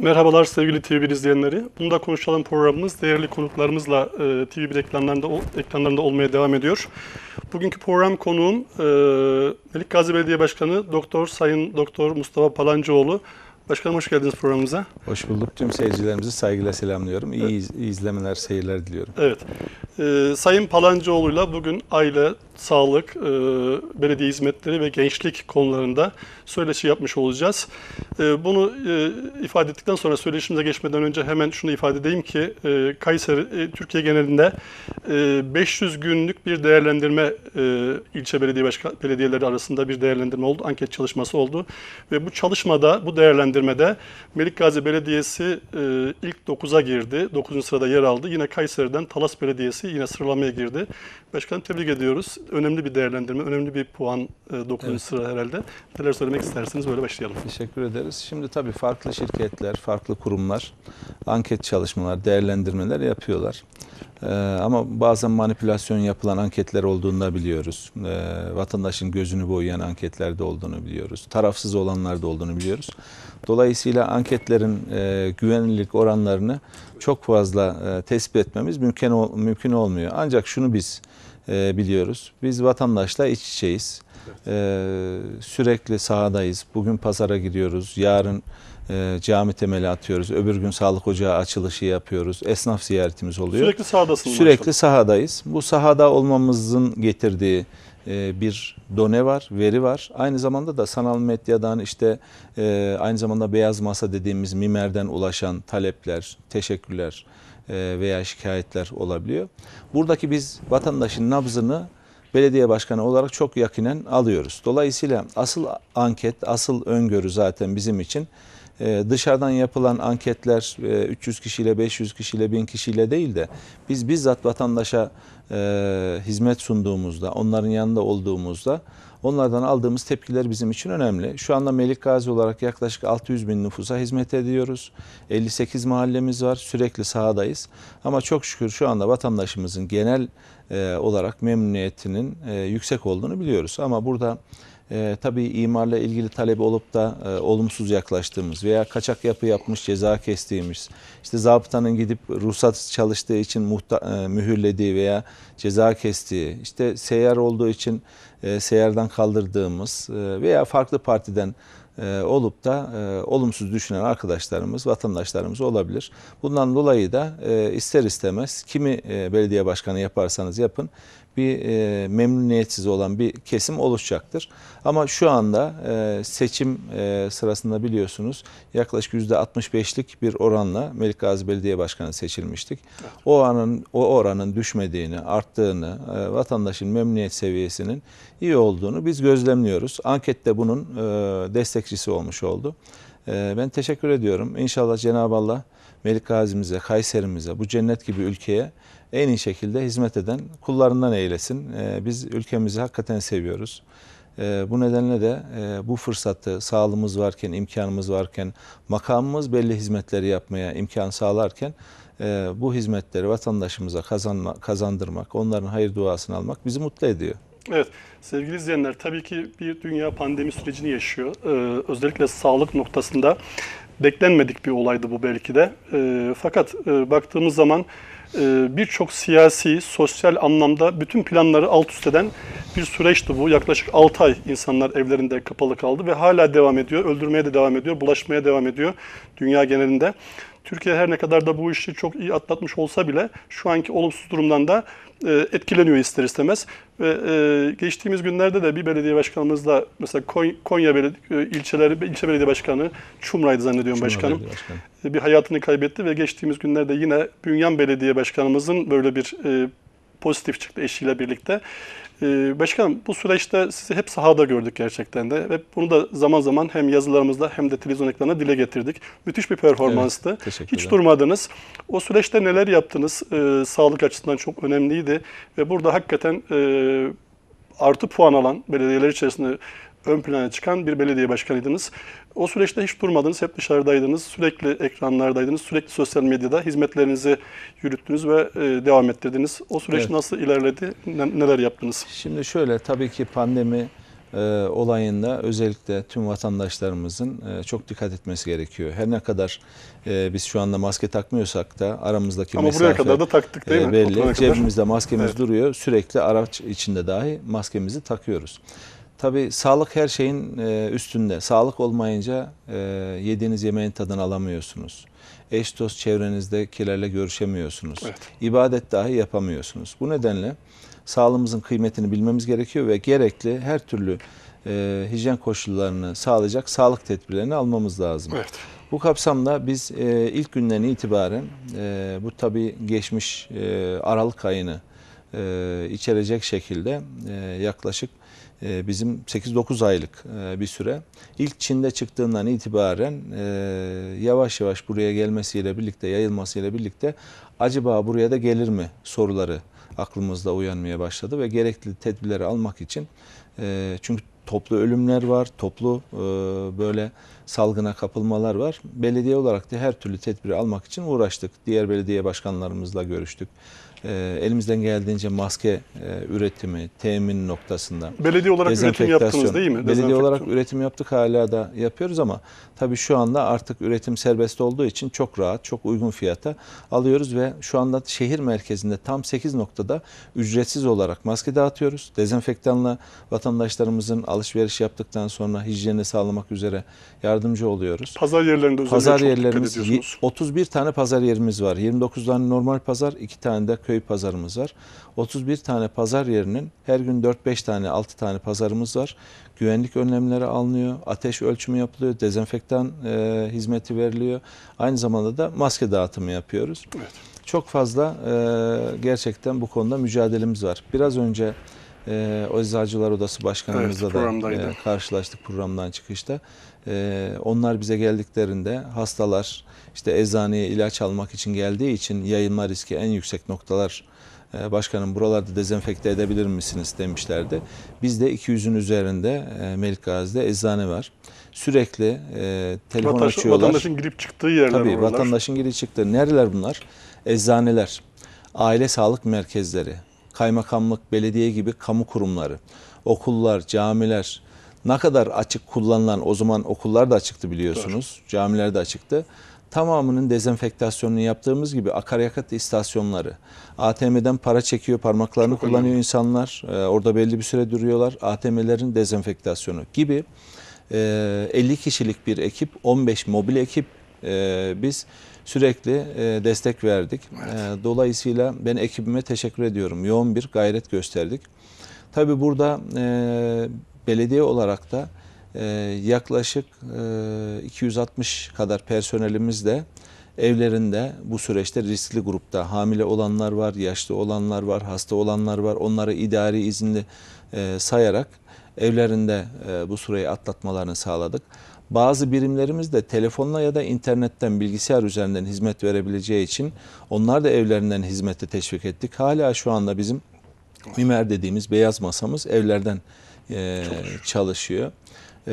Merhabalar sevgili TV1 izleyenleri. Bunu da konuşalım programımız değerli konuklarımızla e, TV1 ekranlarında, ekranlarında olmaya devam ediyor. Bugünkü program konuğum e, Melik Gazi Belediye Başkanı Doktor Sayın Doktor Mustafa Palancıoğlu. Başkanım hoş geldiniz programımıza. Hoş bulduk. Tüm seyircilerimizi saygıyla selamlıyorum. İyi evet. izlemeler, seyirler diliyorum. Evet. Ee, Sayın Palancıoğlu'yla bugün aile, sağlık, e, belediye hizmetleri ve gençlik konularında söyleşi yapmış olacağız. E, bunu e, ifade ettikten sonra söyleşimize geçmeden önce hemen şunu ifade edeyim ki e, Kayseri, e, Türkiye genelinde e, 500 günlük bir değerlendirme e, ilçe belediye başkan, belediyeleri arasında bir değerlendirme oldu, anket çalışması oldu. Ve bu çalışmada, bu değerlendirmede Melikgazi Belediyesi e, ilk 9'a girdi, 9. sırada yer aldı. Yine Kayseri'den Talas Belediyesi yine sıralamaya girdi Başkan tebrik ediyoruz. Önemli bir değerlendirme, önemli bir puan 9. E, evet. sıra herhalde. Neler söylemek istersiniz böyle başlayalım. Teşekkür ederiz. Şimdi tabii farklı şirketler, farklı kurumlar anket çalışmalar, değerlendirmeler yapıyorlar. Ee, ama bazen manipülasyon yapılan anketler olduğunu da biliyoruz. Ee, vatandaşın gözünü boyayan anketlerde olduğunu biliyoruz. Tarafsız olanlarda olduğunu biliyoruz. Dolayısıyla anketlerin e, güvenilirlik oranlarını çok fazla e, tespit etmemiz mümkün, mümkün olmuyor. Ancak şunu biz e, biliyoruz. Biz vatandaşla iç içeyiz. Evet. E, sürekli sahadayız. Bugün pazara gidiyoruz. Yarın e, cami temeli atıyoruz. Öbür gün sağlık ocağı açılışı yapıyoruz. Esnaf ziyaretimiz oluyor. Sürekli sahadasınız. Sürekli maşallah. sahadayız. Bu sahada olmamızın getirdiği e, bir done var, veri var. Aynı zamanda da sanal medyadan işte e, aynı zamanda beyaz masa dediğimiz mimerden ulaşan talepler, teşekkürler, e, veya şikayetler olabiliyor. Buradaki biz vatandaşın nabzını belediye başkanı olarak çok yakinen alıyoruz. Dolayısıyla asıl anket, asıl öngörü zaten bizim için ee, dışarıdan yapılan anketler 300 e, kişiyle 500 kişiyle 1000 kişiyle değil de biz bizzat vatandaşa e, hizmet sunduğumuzda onların yanında olduğumuzda onlardan aldığımız tepkiler bizim için önemli. Şu anda Melikgazi olarak yaklaşık 600 bin nüfusa hizmet ediyoruz. 58 mahallemiz var sürekli sahadayız ama çok şükür şu anda vatandaşımızın genel e, olarak memnuniyetinin yüksek olduğunu biliyoruz ama burada e, tabii imarla ilgili talep olup da e, olumsuz yaklaştığımız veya kaçak yapı yapmış ceza kestiğimiz, işte zabıtanın gidip ruhsat çalıştığı için muhta, e, mühürlediği veya ceza kestiği, işte seyyar olduğu için e, seyyardan kaldırdığımız e, veya farklı partiden e, olup da e, olumsuz düşünen arkadaşlarımız, vatandaşlarımız olabilir. Bundan dolayı da e, ister istemez kimi e, belediye başkanı yaparsanız yapın bir e, memnuniyetsiz olan bir kesim oluşacaktır. Ama şu anda e, seçim e, sırasında biliyorsunuz yaklaşık %65'lik bir oranla Melik Gazi Belediye Başkanı seçilmiştik. O oranın o oranın düşmediğini, arttığını, e, vatandaşın memnuniyet seviyesinin iyi olduğunu biz gözlemliyoruz. Ankette bunun e, destekçisi olmuş oldu. E, ben teşekkür ediyorum. İnşallah Cenab-ı Allah Melik Gazi'mize, Kayserimize, bu cennet gibi ülkeye en iyi şekilde hizmet eden kullarından eylesin. Ee, biz ülkemizi hakikaten seviyoruz. Ee, bu nedenle de e, bu fırsatı sağlığımız varken, imkanımız varken, makamımız belli hizmetleri yapmaya imkan sağlarken e, bu hizmetleri vatandaşımıza kazanma, kazandırmak, onların hayır duasını almak bizi mutlu ediyor. Evet sevgili izleyenler tabii ki bir dünya pandemi sürecini yaşıyor. Ee, özellikle sağlık noktasında beklenmedik bir olaydı bu belki de. Ee, fakat e, baktığımız zaman ee, birçok siyasi, sosyal anlamda bütün planları alt üst eden bir süreçti bu. Yaklaşık 6 ay insanlar evlerinde kapalı kaldı ve hala devam ediyor. Öldürmeye de devam ediyor, bulaşmaya devam ediyor dünya genelinde. Türkiye her ne kadar da bu işi çok iyi atlatmış olsa bile şu anki olumsuz durumdan da e, etkileniyor ister istemez. Ve e, geçtiğimiz günlerde de bir belediye başkanımızla mesela Konya e, ilçeleri ilçe belediye başkanı Çumra'ydı zannediyorum Çumra başkanım. Başkanı. Bir hayatını kaybetti ve geçtiğimiz günlerde yine Bünyan Belediye Başkanımızın böyle bir pozitif çıktı eşiyle birlikte. Ee, başkanım bu süreçte sizi hep sahada gördük gerçekten de ve bunu da zaman zaman hem yazılarımızda hem de televizyon ekranına dile getirdik. Müthiş bir performanstı. Evet, Hiç durmadınız. O süreçte neler yaptınız? Ee, sağlık açısından çok önemliydi ve burada hakikaten e, artı puan alan belediyeler içerisinde ön plana çıkan bir belediye başkanıydınız. O süreçte hiç durmadınız, hep dışarıdaydınız, sürekli ekranlardaydınız, sürekli sosyal medyada hizmetlerinizi yürüttünüz ve e, devam ettirdiniz. O süreç evet. nasıl ilerledi, neler yaptınız? Şimdi şöyle, tabii ki pandemi e, olayında özellikle tüm vatandaşlarımızın e, çok dikkat etmesi gerekiyor. Her ne kadar biz şu anda maske takmıyorsak da aramızdaki Ama mesafe buraya kadar da taktık değil mi? belli. Cebimizde maskemiz evet. duruyor. Sürekli araç içinde dahi maskemizi takıyoruz. Tabii sağlık her şeyin e, üstünde. Sağlık olmayınca e, yediğiniz yemeğin tadını alamıyorsunuz. Eş dost çevrenizde kilerle görüşemiyorsunuz. Evet. İbadet dahi yapamıyorsunuz. Bu nedenle sağlığımızın kıymetini bilmemiz gerekiyor ve gerekli her türlü e, hijyen koşullarını sağlayacak sağlık tedbirlerini almamız lazım. Evet. Bu kapsamda biz ilk günden itibaren bu tabi geçmiş Aralık ayını içerecek şekilde yaklaşık ee, bizim 8-9 aylık e, bir süre. İlk Çin'de çıktığından itibaren e, yavaş yavaş buraya gelmesiyle birlikte, yayılmasıyla birlikte acaba buraya da gelir mi soruları aklımızda uyanmaya başladı ve gerekli tedbirleri almak için e, çünkü toplu ölümler var, toplu böyle salgına kapılmalar var. Belediye olarak da her türlü tedbiri almak için uğraştık. Diğer belediye başkanlarımızla görüştük e, elimizden geldiğince maske e, üretimi, temin noktasında. Belediye olarak üretim yaptınız değil mi? Belediye olarak üretim yaptık hala da yapıyoruz ama tabii şu anda artık üretim serbest olduğu için çok rahat, çok uygun fiyata alıyoruz ve şu anda şehir merkezinde tam 8 noktada ücretsiz olarak maske dağıtıyoruz. Dezenfektanla vatandaşlarımızın alışveriş yaptıktan sonra hijyeni sağlamak üzere yardımcı oluyoruz. Pazar yerlerinde özellikle pazar çok yerlerimiz, 31 tane pazar yerimiz var. 29 tane normal pazar, 2 tane de köy pazarımız var. 31 tane pazar yerinin her gün 4-5 tane 6 tane pazarımız var. Güvenlik önlemleri alınıyor, ateş ölçümü yapılıyor, dezenfektan e, hizmeti veriliyor. Aynı zamanda da maske dağıtımı yapıyoruz. Evet. Çok fazla e, gerçekten bu konuda mücadelemiz var. Biraz önce e, o Eczacılar Odası Başkanımızla evet, da e, karşılaştık programdan çıkışta. E, onlar bize geldiklerinde hastalar, işte eczaneye ilaç almak için geldiği için yayılma riski en yüksek noktalar e, başkanım buralarda dezenfekte edebilir misiniz demişlerdi. Bizde 200'ün üzerinde e, Melik Gazi'de eczane var. Sürekli e, telefon Vataş, açıyorlar. Vatandaşın girip çıktığı yerler Tabii oralar. vatandaşın girip çıktığı. Nereler bunlar? Eczaneler, aile sağlık merkezleri, kaymakamlık, belediye gibi kamu kurumları, okullar, camiler, ne kadar açık kullanılan o zaman okullar da açıktı biliyorsunuz. Doğru. Camiler de açıktı tamamının dezenfektasyonunu yaptığımız gibi akaryakıt istasyonları, ATM'den para çekiyor, parmaklarını Çok kullanıyor önemli. insanlar, e, orada belli bir süre duruyorlar, ATM'lerin dezenfektasyonu gibi e, 50 kişilik bir ekip, 15 mobil ekip e, biz sürekli e, destek verdik. E, evet. E, dolayısıyla ben ekibime teşekkür ediyorum. Yoğun bir gayret gösterdik. tabii burada e, belediye olarak da ee, yaklaşık 260 e, kadar personelimiz de evlerinde bu süreçte riskli grupta hamile olanlar var, yaşlı olanlar var, hasta olanlar var. Onları idari izinli e, sayarak evlerinde e, bu süreyi atlatmalarını sağladık. Bazı birimlerimiz de telefonla ya da internetten bilgisayar üzerinden hizmet verebileceği için onlar da evlerinden hizmete teşvik ettik. Hala şu anda bizim Mimer dediğimiz beyaz masamız evlerden e, çalışıyor. çalışıyor. E,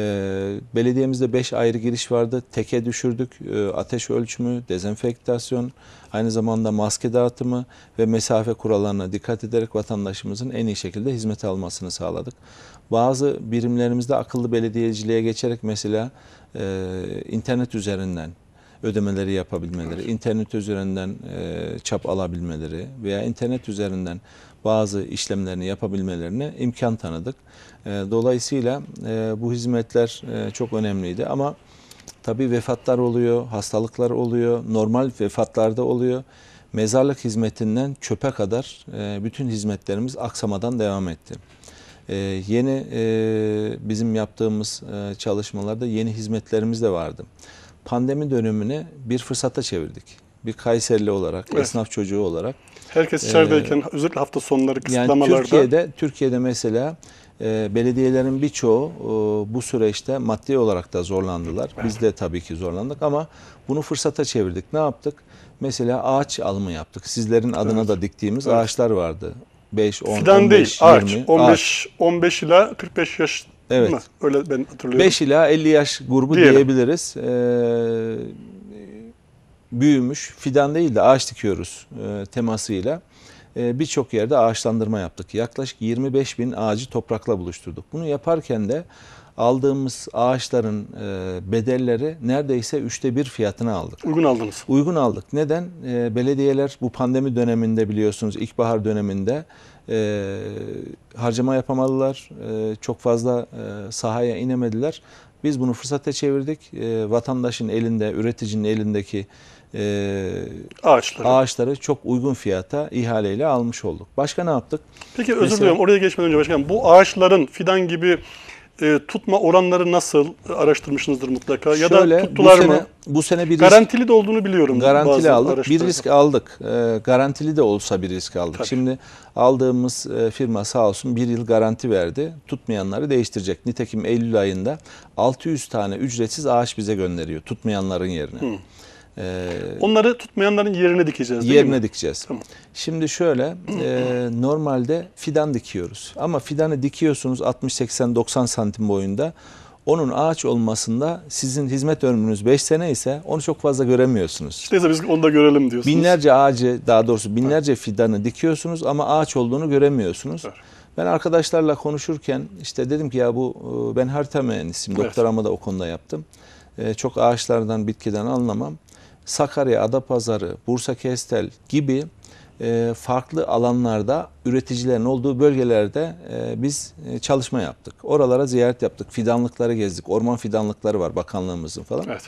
belediyemizde 5 ayrı giriş vardı. Teke düşürdük. E, ateş ölçümü, dezenfektasyon, aynı zamanda maske dağıtımı ve mesafe kurallarına dikkat ederek vatandaşımızın en iyi şekilde hizmet almasını sağladık. Bazı birimlerimizde akıllı belediyeciliğe geçerek mesela e, internet üzerinden ödemeleri yapabilmeleri, evet. internet üzerinden e, çap alabilmeleri veya internet üzerinden bazı işlemlerini yapabilmelerine imkan tanıdık. E, dolayısıyla e, bu hizmetler e, çok önemliydi ama tabii vefatlar oluyor, hastalıklar oluyor, normal vefatlarda oluyor. Mezarlık hizmetinden çöpe kadar e, bütün hizmetlerimiz aksamadan devam etti. E, yeni e, bizim yaptığımız e, çalışmalarda yeni hizmetlerimiz de vardı pandemi dönemini bir fırsata çevirdik. Bir Kayserili olarak, evet. esnaf çocuğu olarak. Herkes ee, içerideyken ee, özellikle hafta sonları kısıtlamalarda. Yani Türkiye'de, Türkiye'de mesela e, belediyelerin birçoğu e, bu süreçte maddi olarak da zorlandılar. Evet. Biz de tabii ki zorlandık ama bunu fırsata çevirdik. Ne yaptık? Mesela ağaç alımı yaptık. Sizlerin adına evet. da diktiğimiz evet. ağaçlar vardı. 5, 10, Fidan 15, değil, 20. Ağaç. 15, ağaç. 15 ile 45 yaş Evet. Değil mi? Öyle ben hatırlıyorum. 5 ila 50 yaş grubu Diyelim. diyebiliriz. Ee, büyümüş, fidan değil de ağaç dikiyoruz e, temasıyla. E, Birçok yerde ağaçlandırma yaptık. Yaklaşık 25 bin ağacı toprakla buluşturduk. Bunu yaparken de aldığımız ağaçların e, bedelleri neredeyse üçte bir fiyatına aldık. Uygun aldınız. Uygun aldık. Neden? E, belediyeler bu pandemi döneminde biliyorsunuz ilkbahar döneminde e, harcama yapamadılar. çok fazla sahaya inemediler. Biz bunu fırsata çevirdik. vatandaşın elinde, üreticinin elindeki ağaçları. ağaçları çok uygun fiyata ihaleyle almış olduk. Başka ne yaptık? Peki özür diliyorum oraya geçmeden önce başkanım. Bu ağaçların fidan gibi e, tutma oranları nasıl araştırmışsınızdır mutlaka ya da tuttular bu sene, mı? Bu sene bir risk, garantili de olduğunu biliyorum. Garantili aldık. Bir risk aldık. E, garantili de olsa bir risk aldık. Tabii. Şimdi aldığımız e, firma sağ olsun bir yıl garanti verdi. Tutmayanları değiştirecek. Nitekim Eylül ayında 600 tane ücretsiz ağaç bize gönderiyor tutmayanların yerine. Hı. E, Onları tutmayanların yerine dikeceğiz değil yerine mi? dikeceğiz. Tamam. Şimdi şöyle e, normalde fidan dikiyoruz ama fidanı dikiyorsunuz 60-80-90 santim boyunda. Onun ağaç olmasında sizin hizmet ömrünüz 5 sene ise onu çok fazla göremiyorsunuz. Neyse biz onu da görelim diyorsunuz. Binlerce ağacı daha doğrusu binlerce fidanı dikiyorsunuz ama ağaç olduğunu göremiyorsunuz. Evet. Ben arkadaşlarla konuşurken işte dedim ki ya bu e, ben harita mühendisiyim. Evet. Doktoramı da o konuda yaptım. Ee, çok ağaçlardan bitkiden anlamam. Sakarya, Adapazarı, Bursa Kestel gibi e, farklı alanlarda üreticilerin olduğu bölgelerde e, biz e, çalışma yaptık. Oralara ziyaret yaptık. Fidanlıkları gezdik. Orman fidanlıkları var bakanlığımızın falan. Evet.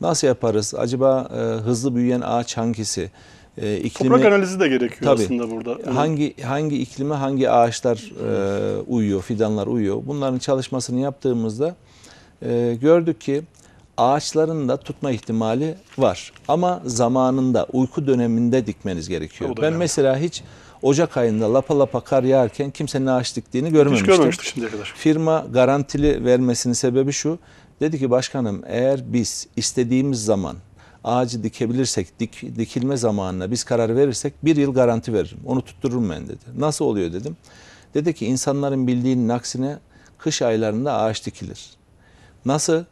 Nasıl yaparız? Acaba hızlı büyüyen ağaç hangisi? E, iklimi, Toprak analizi de gerekiyor tabii, aslında burada. Hangi hangi iklime hangi ağaçlar e, uyuyor, fidanlar uyuyor. Bunların çalışmasını yaptığımızda e, gördük ki ağaçların da tutma ihtimali var. Ama zamanında uyku döneminde dikmeniz gerekiyor. Ben mesela hiç Ocak ayında lapa lapa kar yağarken kimsenin ağaç diktiğini görmemiştim. Hiç görmemiştim şimdiye kadar. Firma garantili vermesinin sebebi şu. Dedi ki başkanım eğer biz istediğimiz zaman ağacı dikebilirsek dik, dikilme zamanına biz karar verirsek bir yıl garanti veririm. Onu tuttururum ben dedi. Nasıl oluyor dedim. Dedi ki insanların bildiğinin aksine kış aylarında ağaç dikilir. Nasıl?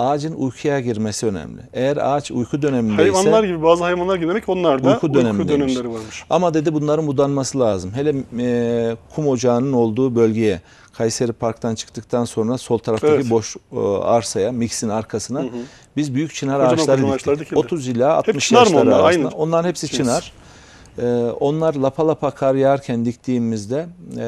ağacın uykuya girmesi önemli. Eğer ağaç uyku dönemindeyse... Hayvanlar gibi bazı hayvanlar gibi demek onlar da uyku, dönemi uyku dönemleri varmış. Ama dedi bunların budanması lazım. Hele e, kum ocağının olduğu bölgeye Kayseri Park'tan çıktıktan sonra sol taraftaki evet. boş e, arsaya, mixin arkasına hı hı. biz büyük çınar Kocaman ağaçları diktik. Ağaçlar 30 ila 60 yaşları onlar? arasında. Aynı. Onların hepsi Cins. çınar. E, onlar lapa lapa kar yağarken diktiğimizde e,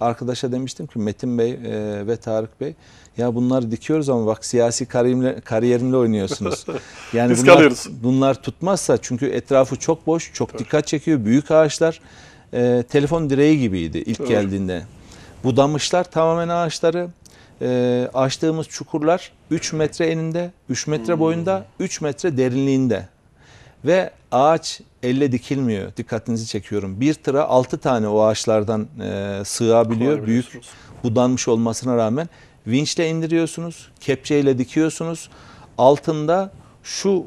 arkadaşa demiştim ki Metin Bey e, ve Tarık Bey ya bunları dikiyoruz ama bak siyasi kariyerimle, kariyerimle oynuyorsunuz. Yani Biz bunlar, bunlar tutmazsa çünkü etrafı çok boş, çok Doğru. dikkat çekiyor. Büyük ağaçlar e, telefon direği gibiydi ilk Doğru. geldiğinde. Budamışlar tamamen ağaçları. E, açtığımız çukurlar 3 metre eninde, 3 metre boyunda, 3 hmm. metre derinliğinde. Ve ağaç elle dikilmiyor. Dikkatinizi çekiyorum. Bir tıra 6 tane o ağaçlardan e, sığabiliyor. Büyük budanmış olmasına rağmen vinçle indiriyorsunuz, kepçeyle dikiyorsunuz. Altında şu e,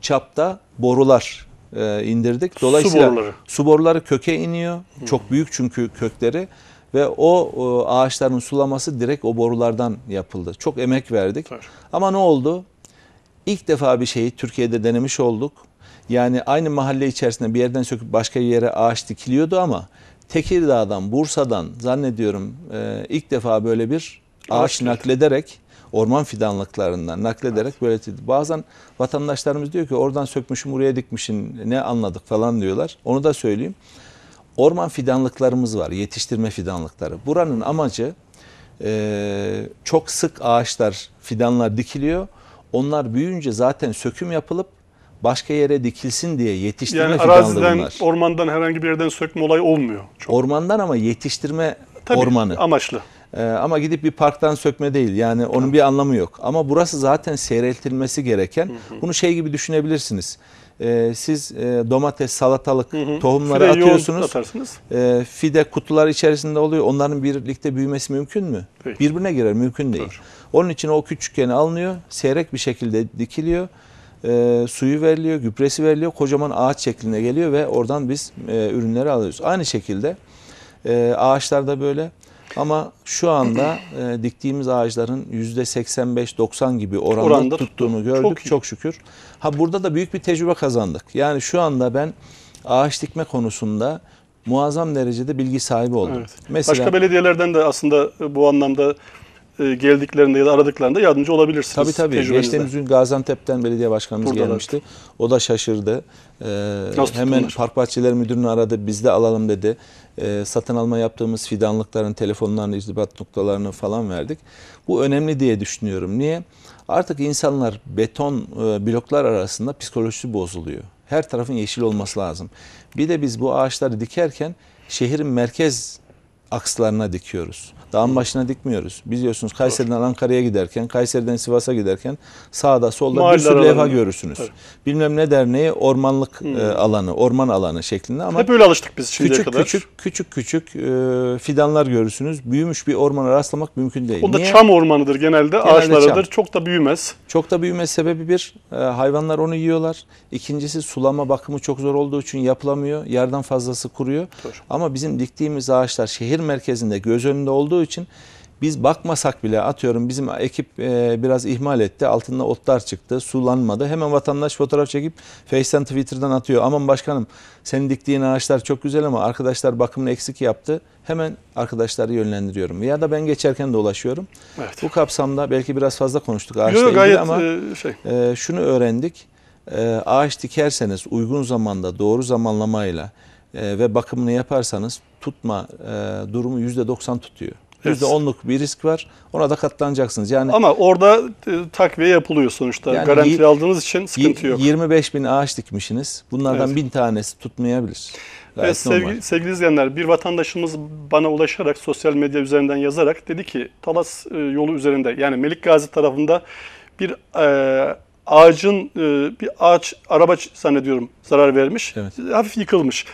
çapta borular e, indirdik. Dolayısıyla su boruları, su boruları köke iniyor. Hı. Çok hmm. büyük çünkü kökleri ve o e, ağaçların sulaması direkt o borulardan yapıldı. Çok emek verdik. Evet. Ama ne oldu? İlk defa bir şeyi Türkiye'de denemiş olduk. Yani aynı mahalle içerisinde bir yerden söküp başka yere ağaç dikiliyordu ama Tekirdağ'dan, Bursa'dan zannediyorum e, ilk defa böyle bir ağaç naklederek orman fidanlıklarından naklederek evet. böyle bazen vatandaşlarımız diyor ki oradan sökmüşüm buraya dikmişim ne anladık falan diyorlar. Onu da söyleyeyim. Orman fidanlıklarımız var yetiştirme fidanlıkları. Buranın amacı e, çok sık ağaçlar fidanlar dikiliyor. Onlar büyüyünce zaten söküm yapılıp başka yere dikilsin diye yetiştirme yani araziden, bunlar. ormandan herhangi bir yerden sökme olay olmuyor. Çok. Ormandan ama yetiştirme Tabii, ormanı. amaçlı. Ee, ama gidip bir parktan sökme değil. Yani onun tamam. bir anlamı yok. Ama burası zaten seyreltilmesi gereken. Hı hı. Bunu şey gibi düşünebilirsiniz. Ee, siz e, domates, salatalık, hı hı. tohumları Fide atıyorsunuz. E, fide kutular içerisinde oluyor. Onların birlikte büyümesi mümkün mü? Peki. Birbirine girer. Mümkün değil. Doğru. Onun için o küçükken alınıyor. Seyrek bir şekilde dikiliyor e, suyu veriliyor, gübresi veriliyor. Kocaman ağaç şekline geliyor ve oradan biz e, ürünleri alıyoruz. Aynı şekilde e, ağaçlarda böyle ama şu anda e, diktiğimiz ağaçların yüzde %85-90 gibi oranlı Oranda tuttuğunu gördük çok, çok şükür. Ha burada da büyük bir tecrübe kazandık. Yani şu anda ben ağaç dikme konusunda muazzam derecede bilgi sahibi oldum. Evet. Mesela, Başka belediyelerden de aslında e, bu anlamda e, geldiklerinde ya da aradıklarında yardımcı olabilirsiniz. Tabii tabii. Geçtiğimiz gün Gaziantep'ten belediye başkanımız Burada gelmişti. Da. O da şaşırdı. Ee, Nasıl hemen tutulmuş? Park Bahçeleri Müdürünü aradı. Biz de alalım dedi. E, satın alma yaptığımız fidanlıkların telefonlarını, izdibat noktalarını falan verdik. Bu önemli diye düşünüyorum. Niye? Artık insanlar beton e, bloklar arasında psikolojisi bozuluyor. Her tarafın yeşil olması lazım. Bir de biz bu ağaçları dikerken şehrin merkez akslarına dikiyoruz. Dağın başına dikmiyoruz. Biliyorsunuz Kayseri'den Ankara'ya giderken, Kayseri'den Sivas'a giderken sağda solda Mahalle bir sürü levha görürsünüz. Evet. Bilmem ne derneği ormanlık hmm. e, alanı, orman alanı şeklinde ama Hep öyle alıştık biz şimdiye küçük, kadar. küçük küçük küçük e, fidanlar görürsünüz. Büyümüş bir ormana rastlamak mümkün değil. O da Niye? çam ormanıdır genelde, ağaçlarıdır. çam. Çok da büyümez. Çok da büyüme sebebi bir, e, hayvanlar onu yiyorlar. İkincisi sulama bakımı çok zor olduğu için yapılamıyor. Yerden fazlası kuruyor. Doğru. Ama bizim diktiğimiz ağaçlar şehir şehir merkezinde göz önünde olduğu için biz bakmasak bile atıyorum bizim ekip e, biraz ihmal etti. Altında otlar çıktı, sulanmadı. Hemen vatandaş fotoğraf çekip Face'ten Twitter'dan atıyor. Aman başkanım senin diktiğin ağaçlar çok güzel ama arkadaşlar bakımını eksik yaptı. Hemen arkadaşları yönlendiriyorum. Ya da ben geçerken dolaşıyorum. Evet. Bu kapsamda belki biraz fazla konuştuk ağaçla Yok, ilgili ama e, şey. E, şunu öğrendik. ağaç dikerseniz uygun zamanda doğru zamanlamayla ee, ve bakımını yaparsanız tutma e, durumu yüzde %90 tutuyor. Evet. %10'luk bir risk var. Ona da katlanacaksınız. Yani Ama orada e, takviye yapılıyor sonuçta. Yani Garanti aldığınız için sıkıntı yok. 25 bin ağaç dikmişsiniz. Bunlardan evet. bin tanesi tutmayabilir. Gayet evet, normal. sevgili, izleyenler bir vatandaşımız bana ulaşarak sosyal medya üzerinden yazarak dedi ki Talas e, yolu üzerinde yani Melik Gazi tarafında bir e, ağacın e, bir ağaç araba zannediyorum zarar vermiş. Evet. Hafif yıkılmış.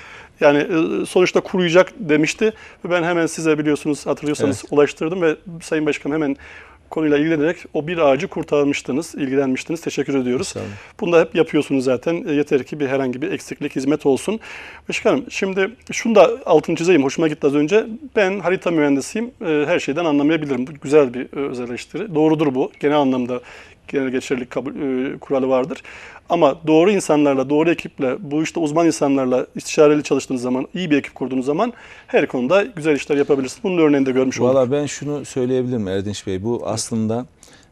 Yani ıı, sonuçta kuruyacak demişti. Ve ben hemen size biliyorsunuz hatırlıyorsanız evet. ulaştırdım ve Sayın Başkan hemen konuyla ilgilenerek o bir ağacı kurtarmıştınız, ilgilenmiştiniz. Teşekkür ediyoruz. Bunu da hep yapıyorsunuz zaten. E, yeter ki bir herhangi bir eksiklik, hizmet olsun. Başkanım şimdi şunu da altını çizeyim. Hoşuma gitti az önce. Ben harita mühendisiyim. E, her şeyden anlamayabilirim. Bu güzel bir e, özelleştiri. Doğrudur bu. Genel anlamda genel geçerlilik kabul, e, kuralı vardır. Ama doğru insanlarla, doğru ekiple, bu işte uzman insanlarla istişareli çalıştığınız zaman, iyi bir ekip kurduğunuz zaman her konuda güzel işler yapabilirsiniz. Bunun örneğini de görmüş Vallahi olduk. Valla ben şunu söyleyebilirim Erdinç Bey. Bu aslında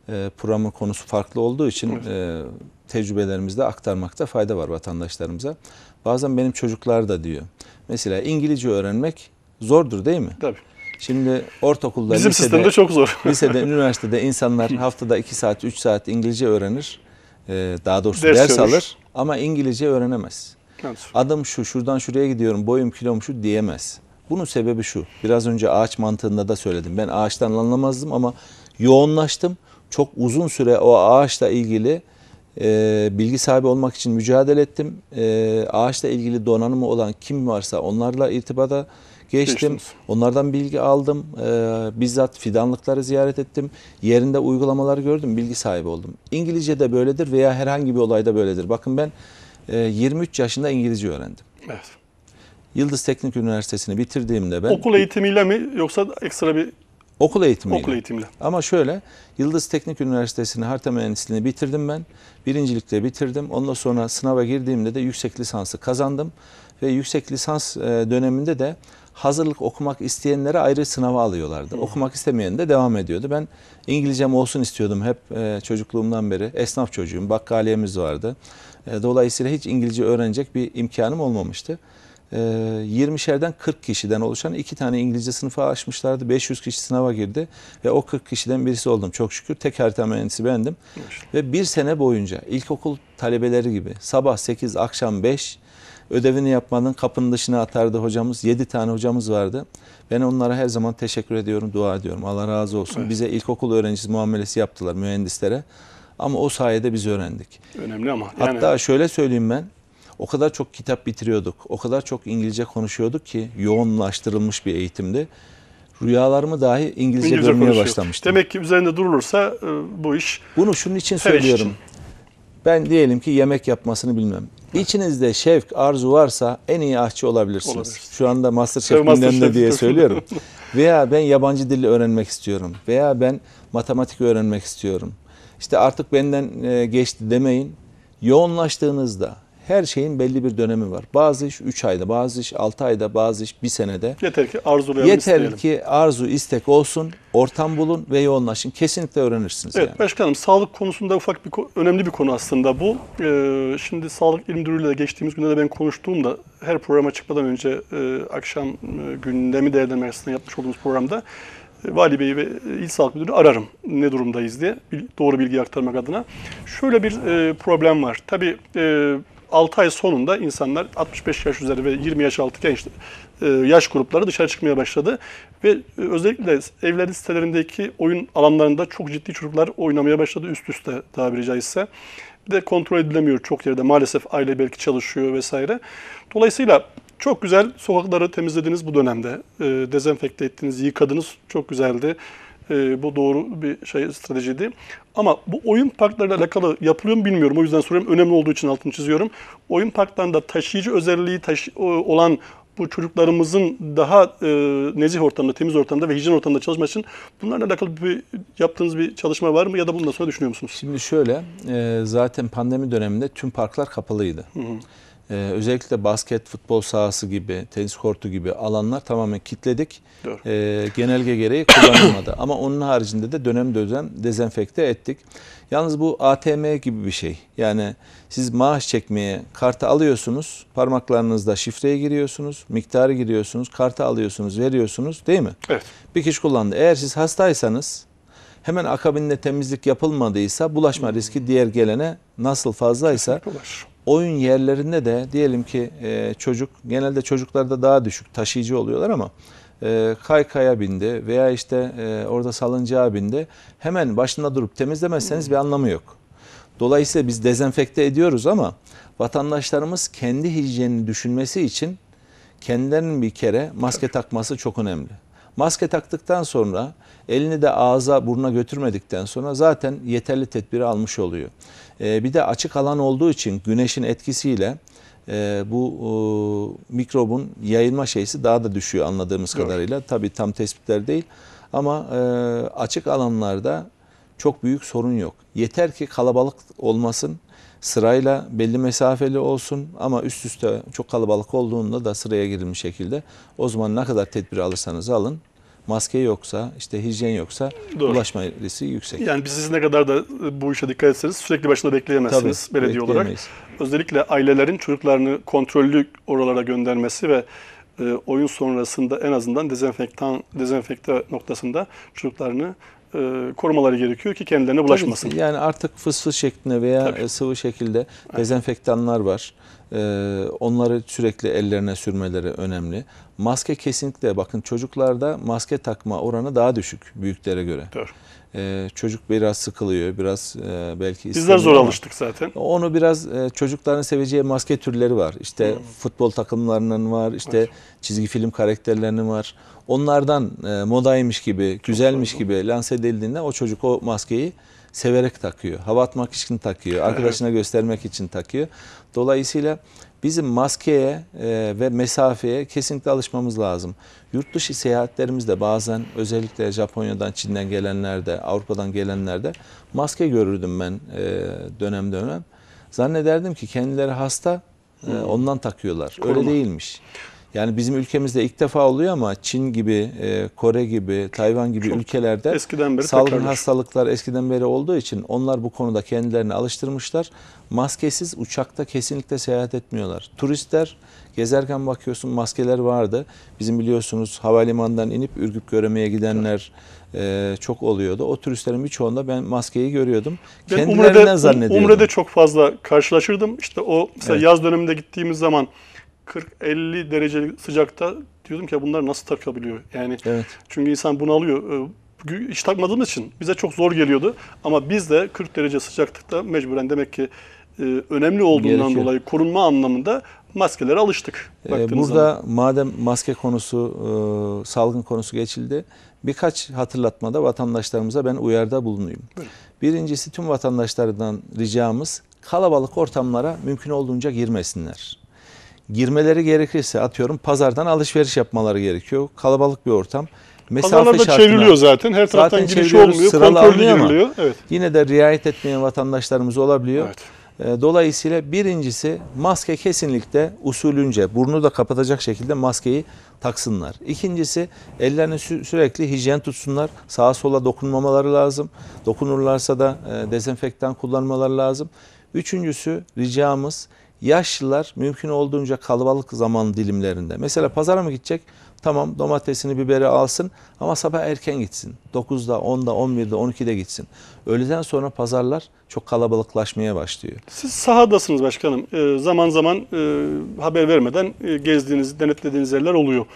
e, programın konusu farklı olduğu için evet. e, tecrübelerimizde aktarmakta fayda var vatandaşlarımıza. Bazen benim çocuklar da diyor. Mesela İngilizce öğrenmek zordur değil mi? Tabii. Şimdi ortaokulda, Bizim lisede, sistemde çok zor. lisede, üniversitede insanlar haftada 2 saat, 3 saat İngilizce öğrenir. Ee, daha doğrusu ders, ders alır ama İngilizce öğrenemez. Adım şu, şuradan şuraya gidiyorum, boyum kilom şu diyemez. Bunun sebebi şu. Biraz önce ağaç mantığında da söyledim. Ben ağaçtan anlamazdım ama yoğunlaştım. Çok uzun süre o ağaçla ilgili e, bilgi sahibi olmak için mücadele ettim. E, ağaçla ilgili donanımı olan kim varsa onlarla irtibata geçtim. Geçtiniz. Onlardan bilgi aldım. Ee, bizzat fidanlıkları ziyaret ettim. Yerinde uygulamaları gördüm. Bilgi sahibi oldum. İngilizce de böyledir veya herhangi bir olayda böyledir. Bakın ben e, 23 yaşında İngilizce öğrendim. Evet. Yıldız Teknik Üniversitesi'ni bitirdiğimde ben... Okul eğitimiyle mi yoksa ekstra bir... Okul eğitimiyle. Okul eğitimiyle. Ama şöyle, Yıldız Teknik Üniversitesi'ni harita mühendisliğini bitirdim ben. Birincilikle bitirdim. Ondan sonra sınava girdiğimde de yüksek lisansı kazandım. Ve yüksek lisans e, döneminde de hazırlık okumak isteyenlere ayrı sınava alıyorlardı. Hı. Hmm. Okumak istemeyen de devam ediyordu. Ben İngilizcem olsun istiyordum hep e, çocukluğumdan beri. Esnaf çocuğum, bakkaliyemiz vardı. E, dolayısıyla hiç İngilizce öğrenecek bir imkanım olmamıştı. E, 20'şerden 40 kişiden oluşan iki tane İngilizce sınıfı açmışlardı. 500 kişi sınava girdi ve o 40 kişiden birisi oldum çok şükür. Tek harita mühendisi bendim. Maşallah. Ve bir sene boyunca ilkokul talebeleri gibi sabah 8 akşam 5 Ödevini yapmadın kapının dışına atardı hocamız. Yedi tane hocamız vardı. Ben onlara her zaman teşekkür ediyorum, dua ediyorum. Allah razı olsun. Evet. Bize ilkokul öğrencisi muamelesi yaptılar mühendislere. Ama o sayede biz öğrendik. Önemli ama. Yani... Hatta şöyle söyleyeyim ben. O kadar çok kitap bitiriyorduk. O kadar çok İngilizce konuşuyorduk ki yoğunlaştırılmış bir eğitimdi. Rüyalarımı dahi İngilizce, İngilizce görmeye başlamıştım. Demek ki üzerinde durulursa e, bu iş... Bunu şunun için söylüyorum. Için. Ben diyelim ki yemek yapmasını bilmem. İçinizde şevk, arzu varsa en iyi aşçı olabilirsiniz. Olabilir. Şu anda MasterChef gündemde diye söylüyorum. veya ben yabancı dili öğrenmek istiyorum. Veya ben matematik öğrenmek istiyorum. İşte artık benden e, geçti demeyin. Yoğunlaştığınızda, her şeyin belli bir dönemi var. Bazı iş 3 ayda, bazı iş 6 ayda, bazı iş 1 senede. Yeter ki arzulayalım Yeter isteyelim. ki arzu, istek olsun, ortam bulun ve yoğunlaşın. Kesinlikle öğrenirsiniz. Evet yani. başkanım sağlık konusunda ufak bir önemli bir konu aslında bu. Ee, şimdi sağlık ilim müdürüyle de geçtiğimiz günlerde ben konuştuğumda her programa çıkmadan önce e, akşam e, gündemi değerlendirme açısından yapmış olduğumuz programda e, Vali Bey ve e, İl Sağlık Müdürü ararım ne durumdayız diye doğru bilgi aktarmak adına. Şöyle bir e, problem var. Tabii e, 6 ay sonunda insanlar 65 yaş üzeri ve 20 yaş altı genç e, yaş grupları dışarı çıkmaya başladı. Ve e, özellikle evlerin sitelerindeki oyun alanlarında çok ciddi çocuklar oynamaya başladı üst üste tabiri caizse. Bir de kontrol edilemiyor çok yerde. Maalesef aile belki çalışıyor vesaire. Dolayısıyla çok güzel sokakları temizlediniz bu dönemde. E, dezenfekte ettiniz, yıkadınız. Çok güzeldi. E, bu doğru bir şey stratejiydi. Ama bu oyun parklarıyla alakalı yapılıyor mu bilmiyorum. O yüzden soruyorum. Önemli olduğu için altını çiziyorum. Oyun parklarında taşıyıcı özelliği taşı olan bu çocuklarımızın daha e, nezih ortamda, temiz ortamda ve hijyen ortamda çalışması için bunlarla alakalı bir yaptığınız bir çalışma var mı ya da bundan sonra düşünüyor musunuz? Şimdi şöyle, e, zaten pandemi döneminde tüm parklar kapalıydı. Hı hı. Ee, özellikle basket, futbol sahası gibi, tenis kortu gibi alanlar tamamen kitledik. Doğru. Ee, genelge gereği kullanılmadı. Ama onun haricinde de dönem dönem dezenfekte ettik. Yalnız bu ATM gibi bir şey. Yani siz maaş çekmeye kartı alıyorsunuz, parmaklarınızda şifreye giriyorsunuz, miktarı giriyorsunuz, kartı alıyorsunuz, veriyorsunuz değil mi? Evet. Bir kişi kullandı. Eğer siz hastaysanız hemen akabinde temizlik yapılmadıysa bulaşma riski diğer gelene nasıl fazlaysa oyun yerlerinde de diyelim ki e, çocuk genelde çocuklarda daha düşük taşıyıcı oluyorlar ama e, kaykaya bindi veya işte e, orada salıncağa bindi. Hemen başında durup temizlemezseniz bir hmm. anlamı yok. Dolayısıyla biz dezenfekte ediyoruz ama vatandaşlarımız kendi hijyenini düşünmesi için kendilerinin bir kere maske takması çok önemli. Maske taktıktan sonra elini de ağza burnuna götürmedikten sonra zaten yeterli tedbiri almış oluyor. Ee, bir de açık alan olduğu için güneşin etkisiyle e, bu mikrobun yayılma şeysi daha da düşüyor anladığımız Doğru. kadarıyla. Tabi tam tespitler değil ama e, açık alanlarda çok büyük sorun yok. Yeter ki kalabalık olmasın sırayla belli mesafeli olsun ama üst üste çok kalabalık olduğunda da sıraya girilmiş şekilde o zaman ne kadar tedbir alırsanız alın maske yoksa işte hijyen yoksa Doğru. ulaşma riski yüksek. Yani biz siz ne kadar da bu işe dikkat etseniz sürekli başında bekleyemezsiniz Tabii, belediye olarak. Özellikle ailelerin çocuklarını kontrollü oralara göndermesi ve e, oyun sonrasında en azından dezenfektan dezenfekte noktasında çocuklarını e, korumaları gerekiyor ki kendilerine bulaşmasın. Tabii, yani artık fıs fıs şeklinde veya Tabii. sıvı şekilde dezenfektanlar var. Ee, onları sürekli ellerine sürmeleri önemli. Maske kesinlikle bakın çocuklarda maske takma oranı daha düşük büyüklere göre. Doğru. Ee, çocuk biraz sıkılıyor, biraz e, belki de zor alıştık zaten. Onu biraz e, çocukların seveceği maske türleri var. İşte hmm. futbol takımlarının var, işte evet. çizgi film karakterlerinin var. Onlardan e, modaymış gibi, güzelmiş gibi lanse edildiğinde o çocuk o maskeyi severek takıyor. Hava atmak için takıyor. Arkadaşına göstermek için takıyor. Dolayısıyla bizim maskeye e, ve mesafeye kesinlikle alışmamız lazım. Yurt dışı seyahatlerimizde bazen özellikle Japonya'dan, Çin'den gelenlerde, Avrupa'dan gelenlerde maske görürdüm ben e, dönem dönem. Zannederdim ki kendileri hasta, e, ondan takıyorlar. Koruma. Öyle değilmiş. Yani bizim ülkemizde ilk defa oluyor ama Çin gibi, e, Kore gibi, Tayvan gibi Çok ülkelerde eskiden beri salgın tekrarmış. hastalıklar eskiden beri olduğu için onlar bu konuda kendilerini alıştırmışlar. Maskesiz uçakta kesinlikle seyahat etmiyorlar. Turistler gezerken bakıyorsun maskeler vardı. Bizim biliyorsunuz havalimanından inip Ürgüp Göreme'ye gidenler e, çok oluyordu. O turistlerin birçoğunda ben maskeyi görüyordum. Ben Kendilerinden Umre'de, zannediyordum. Umre'de çok fazla karşılaşırdım. İşte o mesela evet. yaz döneminde gittiğimiz zaman 40-50 derecelik sıcakta diyordum ki bunlar nasıl takabiliyor? Yani evet. çünkü insan bunu alıyor. Ee, hiç takmadığımız için bize çok zor geliyordu. Ama biz de 40 derece sıcaklıkta mecburen demek ki e, önemli olduğundan Gerekiyor. dolayı korunma anlamında maskelere alıştık. Ee, burada zaman. madem maske konusu, e, salgın konusu geçildi, birkaç hatırlatmada vatandaşlarımıza ben uyarda bulunayım. Buyurun. Birincisi tüm vatandaşlardan ricamız kalabalık ortamlara mümkün olduğunca girmesinler girmeleri gerekirse atıyorum pazardan alışveriş yapmaları gerekiyor. Kalabalık bir ortam. Mesafe Pazarlarda şartına, çevriliyor zaten. Her taraftan zaten giriş olmuyor. Sıralı alınıyor Ama evet. Yine de riayet etmeyen vatandaşlarımız olabiliyor. Evet. Ee, dolayısıyla birincisi maske kesinlikle usulünce burnu da kapatacak şekilde maskeyi taksınlar. İkincisi ellerini sü sürekli hijyen tutsunlar. Sağa sola dokunmamaları lazım. Dokunurlarsa da e, dezenfektan kullanmaları lazım. Üçüncüsü ricamız Yaşlılar mümkün olduğunca kalabalık zaman dilimlerinde. Mesela pazara mı gidecek? Tamam domatesini biberi alsın ama sabah erken gitsin. 9'da, 10'da, 11'de, 12'de gitsin. Öğleden sonra pazarlar çok kalabalıklaşmaya başlıyor. Siz sahadasınız başkanım. E, zaman zaman e, haber vermeden e, gezdiğiniz, denetlediğiniz yerler oluyor.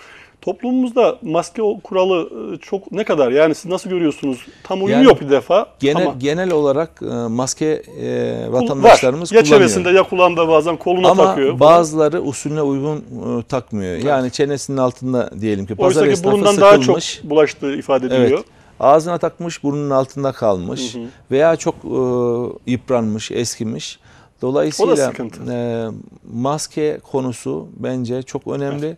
Toplumumuzda maske kuralı e, çok ne kadar yani siz nasıl görüyorsunuz? Tam uyum yani, yok bir defa. Genel ama, genel olarak e, maske e, vatandaşlarımız var. Ya kullanıyor. çevresinde ya kulağında bazen koluna ama takıyor. Ama bazıları usulüne uygun e, takmıyor. Evet. Yani çenesinin altında diyelim ki pazar Oysa ki burundan sıkılmış. daha çok bulaştığı ifade ediliyor. Evet ağzına takmış burnun altında kalmış hı hı. veya çok e, yıpranmış eskimiş. Dolayısıyla e, maske konusu bence çok önemli. Evet.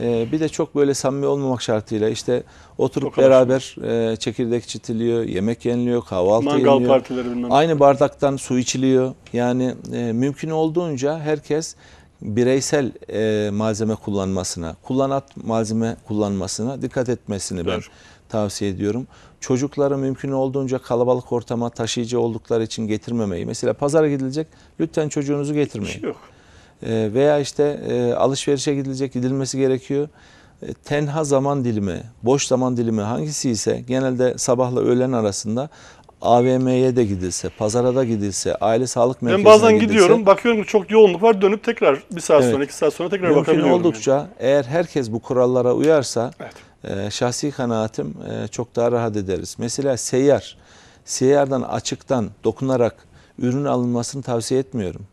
E, bir de çok böyle samimi olmamak şartıyla işte oturup Çok beraber e, çekirdek çitiliyor, yemek yeniliyor, kahvaltı Mangal yeniliyor. partileri Aynı bardaktan su içiliyor. Yani e, mümkün olduğunca herkes bireysel e, malzeme kullanmasına, kullanat malzeme kullanmasına dikkat etmesini ben tavsiye ediyorum. Çocukları mümkün olduğunca kalabalık ortama taşıyıcı oldukları için getirmemeyi. Mesela pazara gidilecek lütfen çocuğunuzu getirmeyin. Bir şey yok. Ee, veya işte e, alışverişe gidilecek gidilmesi gerekiyor. E, tenha zaman dilimi, boş zaman dilimi hangisi ise genelde sabahla öğlen arasında AVM'ye de gidilse, pazara da gidilse, aile sağlık merkezine gidilse. Ben bazen gidilse, gidiyorum, bakıyorum ki çok yoğunluk var, dönüp tekrar bir saat evet, sonra, iki saat sonra tekrar mümkün bakabiliyorum. Mümkün oldukça yani. eğer herkes bu kurallara uyarsa, evet. e, şahsi kanaatim e, çok daha rahat ederiz. Mesela seyyar, seyyardan açıktan dokunarak ürün alınmasını tavsiye etmiyorum.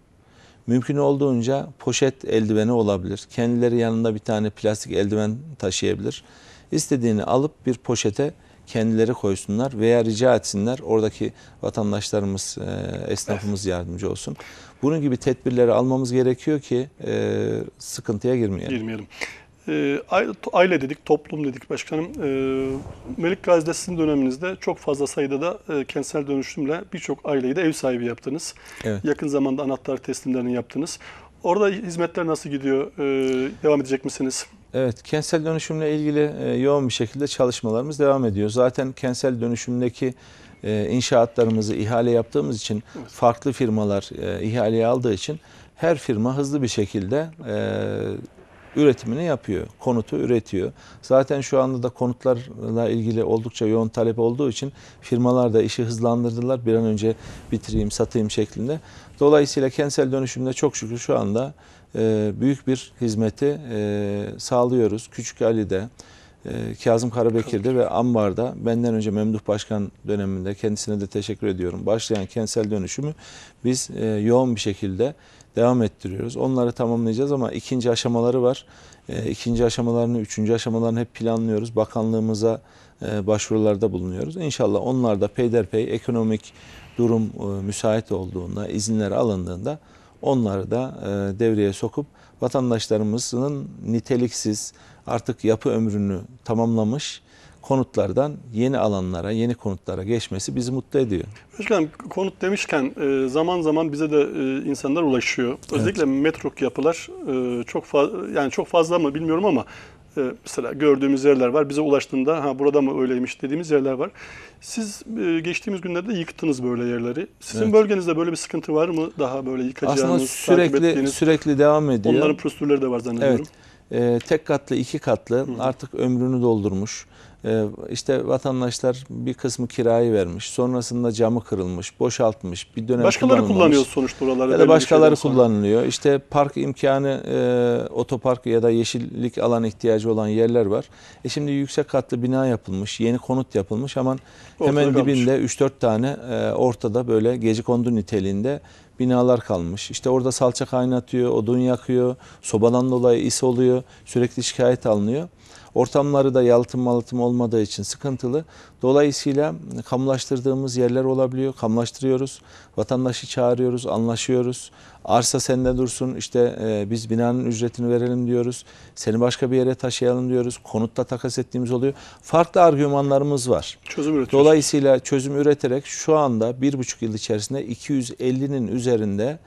Mümkün olduğunca poşet eldiveni olabilir. Kendileri yanında bir tane plastik eldiven taşıyabilir. İstediğini alıp bir poşete kendileri koysunlar veya rica etsinler oradaki vatandaşlarımız, e, esnafımız yardımcı olsun. Bunun gibi tedbirleri almamız gerekiyor ki e, sıkıntıya girmeyelim. Girmeyelim. Ee, aile dedik, toplum dedik başkanım. Ee, Melik Gazi'de sizin döneminizde çok fazla sayıda da e, kentsel dönüşümle birçok aileyi de ev sahibi yaptınız. Evet. Yakın zamanda anahtar teslimlerini yaptınız. Orada hizmetler nasıl gidiyor? Ee, devam edecek misiniz? Evet, kentsel dönüşümle ilgili e, yoğun bir şekilde çalışmalarımız devam ediyor. Zaten kentsel dönüşümdeki e, inşaatlarımızı ihale yaptığımız için evet. farklı firmalar ihaleye aldığı için her firma hızlı bir şekilde üretimini yapıyor. Konutu üretiyor. Zaten şu anda da konutlarla ilgili oldukça yoğun talep olduğu için firmalar da işi hızlandırdılar. Bir an önce bitireyim, satayım şeklinde. Dolayısıyla kentsel dönüşümde çok şükür şu anda e, büyük bir hizmeti e, sağlıyoruz. Küçük Ali'de, e, Kazım Karabekir'de ve Ambar'da benden önce Memduh Başkan döneminde kendisine de teşekkür ediyorum. Başlayan kentsel dönüşümü biz yoğun bir şekilde devam ettiriyoruz. Onları tamamlayacağız ama ikinci aşamaları var. E, ikinci aşamalarını, üçüncü aşamalarını hep planlıyoruz. Bakanlığımıza e, başvurularda bulunuyoruz. İnşallah onlar da peyderpey ekonomik durum e, müsait olduğunda, izinler alındığında onları da e, devreye sokup vatandaşlarımızın niteliksiz artık yapı ömrünü tamamlamış konutlardan yeni alanlara, yeni konutlara geçmesi bizi mutlu ediyor. Özlem konut demişken e, zaman zaman bize de e, insanlar ulaşıyor. Özellikle evet. metruk yapılar e, çok fazla yani çok fazla mı bilmiyorum ama mesela gördüğümüz yerler var. Bize ulaştığında ha burada mı öyleymiş dediğimiz yerler var. Siz geçtiğimiz günlerde yıktınız böyle yerleri. Sizin evet. bölgenizde böyle bir sıkıntı var mı? Daha böyle yıkacağınız, Aslında sürekli sürekli devam ediyor. Onların prosedürleri de var zannediyorum. Evet. Ee, tek katlı, iki katlı Hı. artık ömrünü doldurmuş. Ee, işte vatandaşlar bir kısmı kirayı vermiş. Sonrasında camı kırılmış, boşaltmış. Bir dönem başkaları kullanıyor sonuçta oraları. Ya da başkaları kullanılıyor. İşte park imkanı, e, otopark ya da yeşillik alan ihtiyacı olan yerler var. E şimdi yüksek katlı bina yapılmış, yeni konut yapılmış ama hemen dibinde 3-4 tane e, ortada böyle gece kondu niteliğinde binalar kalmış. İşte orada salça kaynatıyor, odun yakıyor, sobadan dolayı is oluyor, sürekli şikayet alınıyor. Ortamları da yalıtım malıtım olmadığı için sıkıntılı. Dolayısıyla kamulaştırdığımız yerler olabiliyor. Kamulaştırıyoruz. Vatandaşı çağırıyoruz, anlaşıyoruz. Arsa sende dursun işte e, biz binanın ücretini verelim diyoruz. Seni başka bir yere taşıyalım diyoruz. Konutta takas ettiğimiz oluyor. Farklı argümanlarımız var. Çözüm üretiyoruz. Dolayısıyla çözüm üreterek şu anda bir buçuk yıl içerisinde 250'nin üzerinde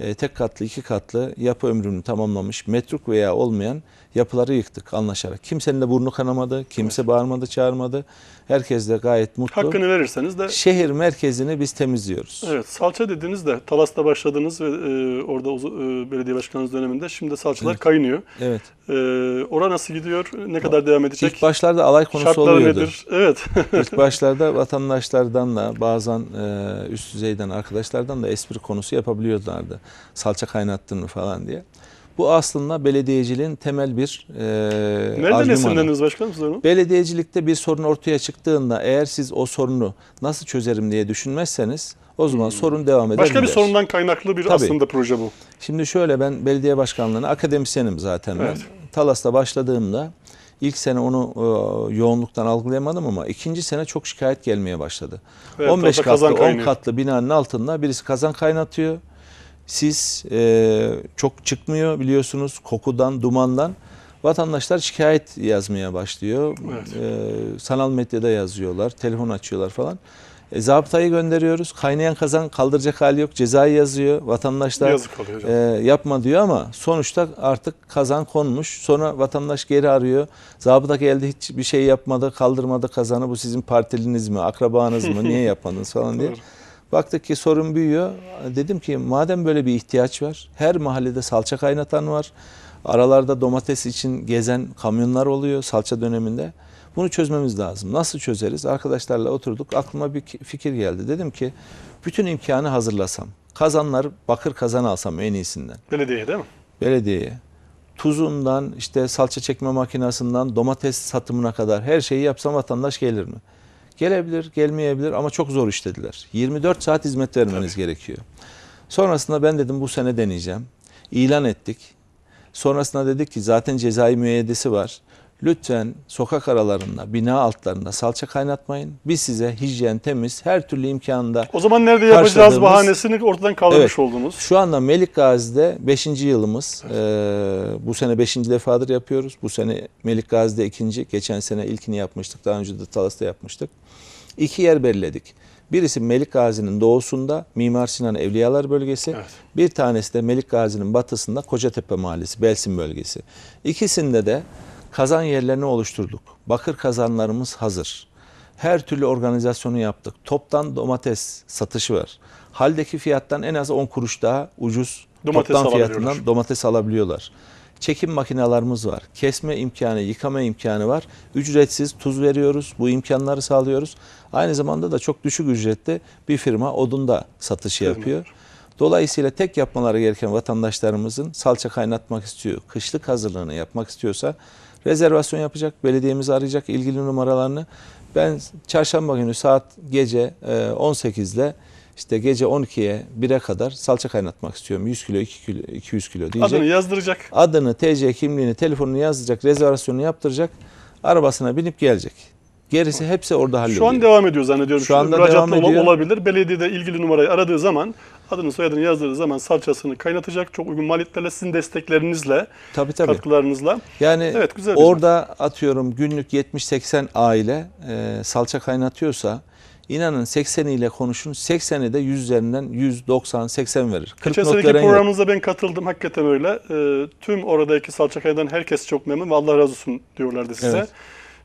e, tek katlı, iki katlı yapı ömrünü tamamlamış metruk veya olmayan yapıları yıktık anlaşarak. Kimsenin de burnu kanamadı, kimse evet. bağırmadı, çağırmadı. Herkes de gayet mutlu. Hakkını verirseniz de. Şehir merkezini biz temizliyoruz. Evet, salça dediniz de Talas'ta başladınız ve e, orada e, belediye başkanınız döneminde şimdi salçalar evet. kaynıyor. Evet. E, ora nasıl gidiyor? Ne kadar devam edecek? İlk başlarda alay konusu Şartları oluyordu. nedir? Evet. İlk başlarda vatandaşlardan da bazen e, üst düzeyden arkadaşlardan da espri konusu yapabiliyorlardı. Salça kaynattın mı falan diye. Bu aslında belediyeciliğin temel bir e, Nereden esinlendiniz başkanım sorun? Belediyecilikte bir sorun ortaya çıktığında eğer siz o sorunu nasıl çözerim diye düşünmezseniz o zaman hmm. sorun devam eder. Başka bir sorundan kaynaklı bir Tabii. aslında proje bu. Şimdi şöyle ben belediye başkanlığına akademisyenim zaten evet. ben. Talas'ta başladığımda ilk sene onu e, yoğunluktan algılayamadım ama ikinci sene çok şikayet gelmeye başladı. Evet, 15 katlı, 10 katlı binanın altında birisi kazan kaynatıyor. Sis e, çok çıkmıyor biliyorsunuz kokudan, dumandan. Vatandaşlar şikayet yazmaya başlıyor. Evet. E, sanal medyada yazıyorlar, telefon açıyorlar falan. E, zabıtayı gönderiyoruz. Kaynayan kazan kaldıracak hali yok. Cezayı yazıyor. Vatandaşlar yazık e, yapma diyor ama sonuçta artık kazan konmuş. Sonra vatandaş geri arıyor. Zabıta geldi hiçbir şey yapmadı, kaldırmadı kazanı. Bu sizin partiliniz mi, akrabanız mı, niye yapmadınız falan diye. Baktık ki sorun büyüyor. Dedim ki madem böyle bir ihtiyaç var. Her mahallede salça kaynatan var. Aralarda domates için gezen kamyonlar oluyor salça döneminde. Bunu çözmemiz lazım. Nasıl çözeriz? Arkadaşlarla oturduk. Aklıma bir fikir geldi. Dedim ki bütün imkanı hazırlasam. Kazanlar bakır kazan alsam en iyisinden. Belediye değil mi? Belediyeye. Tuzundan işte salça çekme makinasından domates satımına kadar her şeyi yapsam vatandaş gelir mi? Gelebilir, gelmeyebilir ama çok zor işlediler. 24 saat hizmet vermeniz Tabii. gerekiyor. Sonrasında ben dedim bu sene deneyeceğim. İlan ettik. Sonrasında dedik ki zaten cezai müeyyidesi var. Lütfen sokak aralarında, bina altlarında salça kaynatmayın. Biz size hijyen, temiz, her türlü imkanında O zaman nerede yapacağız bahanesini ortadan kaldırmış evet, oldunuz. Şu anda Melik Gazi'de 5. yılımız. Evet. Ee, bu sene 5. defadır yapıyoruz. Bu sene Melik Gazi'de ikinci. Geçen sene ilkini yapmıştık. Daha önce de Talas'ta yapmıştık. İki yer belirledik. Birisi Melik Gazi'nin doğusunda Mimar Sinan Evliyalar bölgesi. Evet. Bir tanesi de Melik Gazi'nin batısında Kocatepe Mahallesi, Belsin bölgesi. İkisinde de Kazan yerlerini oluşturduk. Bakır kazanlarımız hazır. Her türlü organizasyonu yaptık. Toptan domates satışı var. Haldeki fiyattan en az 10 kuruş daha ucuz domates toptan fiyatından domates alabiliyorlar. Çekim makinalarımız var. Kesme imkanı, yıkama imkanı var. Ücretsiz tuz veriyoruz. Bu imkanları sağlıyoruz. Aynı zamanda da çok düşük ücrette bir firma odunda satışı Kırmıyor. yapıyor. Dolayısıyla tek yapmaları gereken vatandaşlarımızın salça kaynatmak istiyor, kışlık hazırlığını yapmak istiyorsa rezervasyon yapacak, belediyemizi arayacak ilgili numaralarını. Ben çarşamba günü saat gece 18 ile işte gece 12'ye 1'e kadar salça kaynatmak istiyorum. 100 kilo, 2 kilo 200 kilo diyecek. Adını yazdıracak. Adını, TC kimliğini, telefonunu yazdıracak, rezervasyonu yaptıracak. Arabasına binip gelecek. Gerisi hepsi orada hallediyor. Şu an devam ediyor zannediyorum. Şu anda devam ediyor. Olabilir. Belediyede ilgili numarayı aradığı zaman adını soyadını yazdığı zaman salçasını kaynatacak. Çok uygun maliyetlerle sizin desteklerinizle, tabii, tabii. katkılarınızla. Yani evet, güzel orada şey. atıyorum günlük 70-80 aile e, salça kaynatıyorsa inanın 80 ile konuşun 80'i de 100 üzerinden 190 80 verir. Geçen seneki programınıza ben katıldım hakikaten öyle. E, tüm oradaki salça kaynatan herkes çok memnun ve Allah razı olsun diyorlardı size. Evet.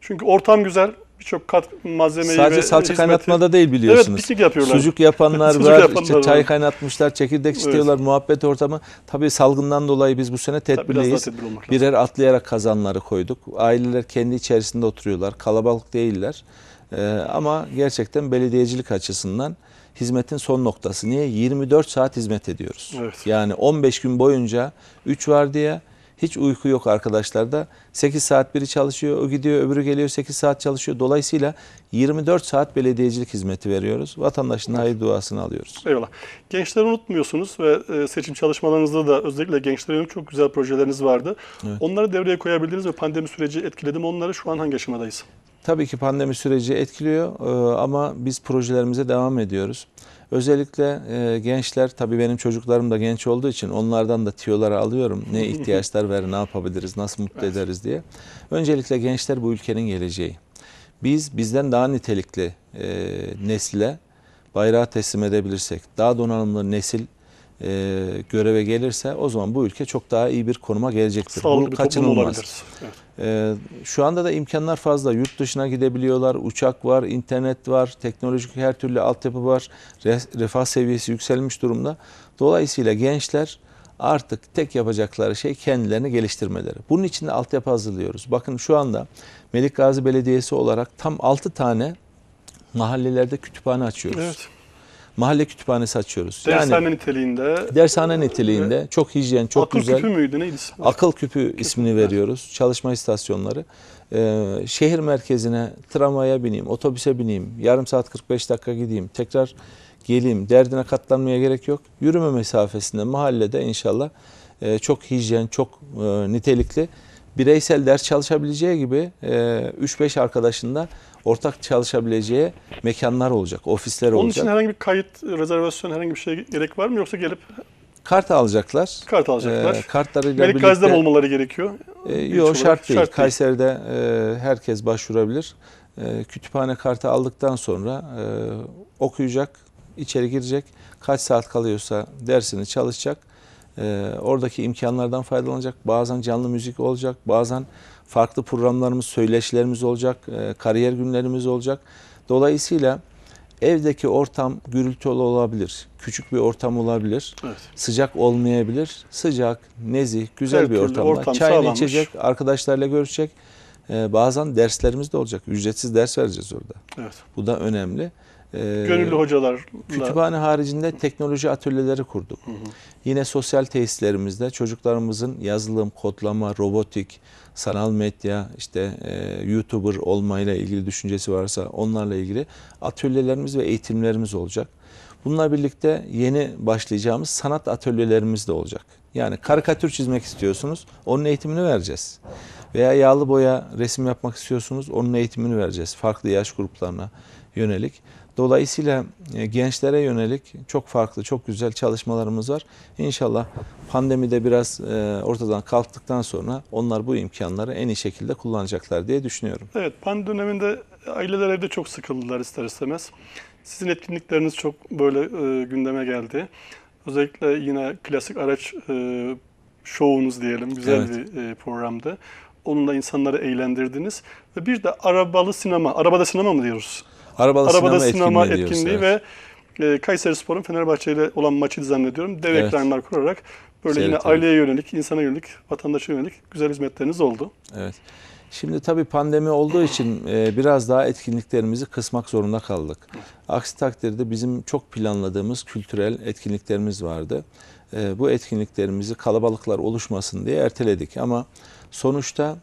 Çünkü ortam güzel, birçok kat malzemeyi Sadece ve salça hizmeti... kaynatmada değil biliyorsunuz. Evet pislik yapıyorlar. Sucuk yapanlar Sucuk var, yapanlar işte var. çay kaynatmışlar, çekirdek evet. istiyorlar, muhabbet ortamı. Tabii salgından dolayı biz bu sene tedbirliyiz. Tedbir Birer atlayarak kazanları koyduk. Aileler kendi içerisinde oturuyorlar, kalabalık değiller. Ee, ama gerçekten belediyecilik açısından hizmetin son noktası. Niye? 24 saat hizmet ediyoruz. Evet. Yani 15 gün boyunca 3 var diye hiç uyku yok arkadaşlarda. 8 saat biri çalışıyor, o gidiyor, öbürü geliyor 8 saat çalışıyor. Dolayısıyla 24 saat belediyecilik hizmeti veriyoruz. Vatandaşın evet. hayır duasını alıyoruz. Eyvallah. Gençleri unutmuyorsunuz ve e, seçim çalışmalarınızda da özellikle gençlere yönelik çok güzel projeleriniz vardı. Evet. Onları devreye koyabildiniz ve pandemi süreci etkiledi mi onları? Şu an hangi aşamadayız? Tabii ki pandemi süreci etkiliyor e, ama biz projelerimize devam ediyoruz. Özellikle e, gençler tabii benim çocuklarım da genç olduğu için onlardan da tiyoları alıyorum. Ne ihtiyaçlar ver, ne yapabiliriz, nasıl mutlu ederiz diye. Öncelikle gençler bu ülkenin geleceği. Biz bizden daha nitelikli e, nesile bayrağı teslim edebilirsek, daha donanımlı nesil e, göreve gelirse o zaman bu ülke çok daha iyi bir konuma gelecektir. Sağlıklı bu kaçınılmaz. Evet. Ee, şu anda da imkanlar fazla. Yurt dışına gidebiliyorlar. Uçak var, internet var, teknolojik her türlü altyapı var. Refah seviyesi yükselmiş durumda. Dolayısıyla gençler artık tek yapacakları şey kendilerini geliştirmeleri. Bunun için de altyapı hazırlıyoruz. Bakın şu anda Melikgazi Belediyesi olarak tam 6 tane mahallelerde kütüphane açıyoruz. Evet mahalle kütüphanesi açıyoruz. Dershane yani, niteliğinde. Dershane e, niteliğinde. Çok hijyen, çok akıl güzel. Akıl küpü müydü neydi ismi? Akıl küpü Küp. ismini veriyoruz. Çalışma istasyonları. Ee, şehir merkezine tramvaya bineyim, otobüse bineyim, yarım saat 45 dakika gideyim, tekrar geleyim. Derdine katlanmaya gerek yok. Yürüme mesafesinde mahallede inşallah e, çok hijyen, çok e, nitelikli bireysel ders çalışabileceği gibi 3-5 e, arkadaşında ortak çalışabileceği mekanlar olacak, ofisler Onun olacak. Onun için herhangi bir kayıt, rezervasyon herhangi bir şey gerek var mı yoksa gelip Kart alacaklar. Kart alacaklar. E, kartlarıyla Melik birlikte. Gazi'den olmaları gerekiyor. E, ee, yok şart değil. Kayseri'de E, herkes başvurabilir. E, kütüphane kartı aldıktan sonra e, okuyacak, içeri girecek. Kaç saat kalıyorsa dersini çalışacak. E, oradaki imkanlardan faydalanacak. Bazen canlı müzik olacak, bazen farklı programlarımız, söyleşilerimiz olacak, e, kariyer günlerimiz olacak. Dolayısıyla evdeki ortam gürültülü olabilir. Küçük bir ortam olabilir. Evet. Sıcak olmayabilir. Sıcak, nezih, güzel Her bir ortamda. Ortam Çayını içecek, arkadaşlarla görüşecek. E, bazen derslerimiz de olacak. Ücretsiz ders vereceğiz orada. Evet. Bu da önemli. E, Gönüllü hocalar. Kütüphane haricinde teknoloji atölyeleri kurduk. Hı hı. Yine sosyal tesislerimizde çocuklarımızın yazılım, kodlama, robotik, sanal medya, işte e, YouTuber olmayla ilgili düşüncesi varsa onlarla ilgili atölyelerimiz ve eğitimlerimiz olacak. Bununla birlikte yeni başlayacağımız sanat atölyelerimiz de olacak. Yani karikatür çizmek istiyorsunuz, onun eğitimini vereceğiz. Veya yağlı boya resim yapmak istiyorsunuz, onun eğitimini vereceğiz. Farklı yaş gruplarına yönelik. Dolayısıyla e, gençlere yönelik çok farklı, çok güzel çalışmalarımız var. İnşallah pandemide biraz e, ortadan kalktıktan sonra onlar bu imkanları en iyi şekilde kullanacaklar diye düşünüyorum. Evet, pandemi döneminde aileler evde çok sıkıldılar ister istemez. Sizin etkinlikleriniz çok böyle e, gündeme geldi. Özellikle yine klasik araç e, şovunuz diyelim güzel evet. bir e, programdı. Onunla insanları eğlendirdiniz. Ve bir de arabalı sinema, arabada sinema mı diyoruz? Arabada, Arabada sinema, sinema etkinliği, etkinliği diyoruz, ve e, Kayseri Spor'un Fenerbahçe ile olan maçı zannediyorum. Dev evet. ekranlar kurarak böyle Seyretelim. yine aileye yönelik, insana yönelik, vatandaşa yönelik güzel hizmetleriniz oldu. Evet. Şimdi tabii pandemi olduğu için e, biraz daha etkinliklerimizi kısmak zorunda kaldık. Aksi takdirde bizim çok planladığımız kültürel etkinliklerimiz vardı. E, bu etkinliklerimizi kalabalıklar oluşmasın diye erteledik ama sonuçta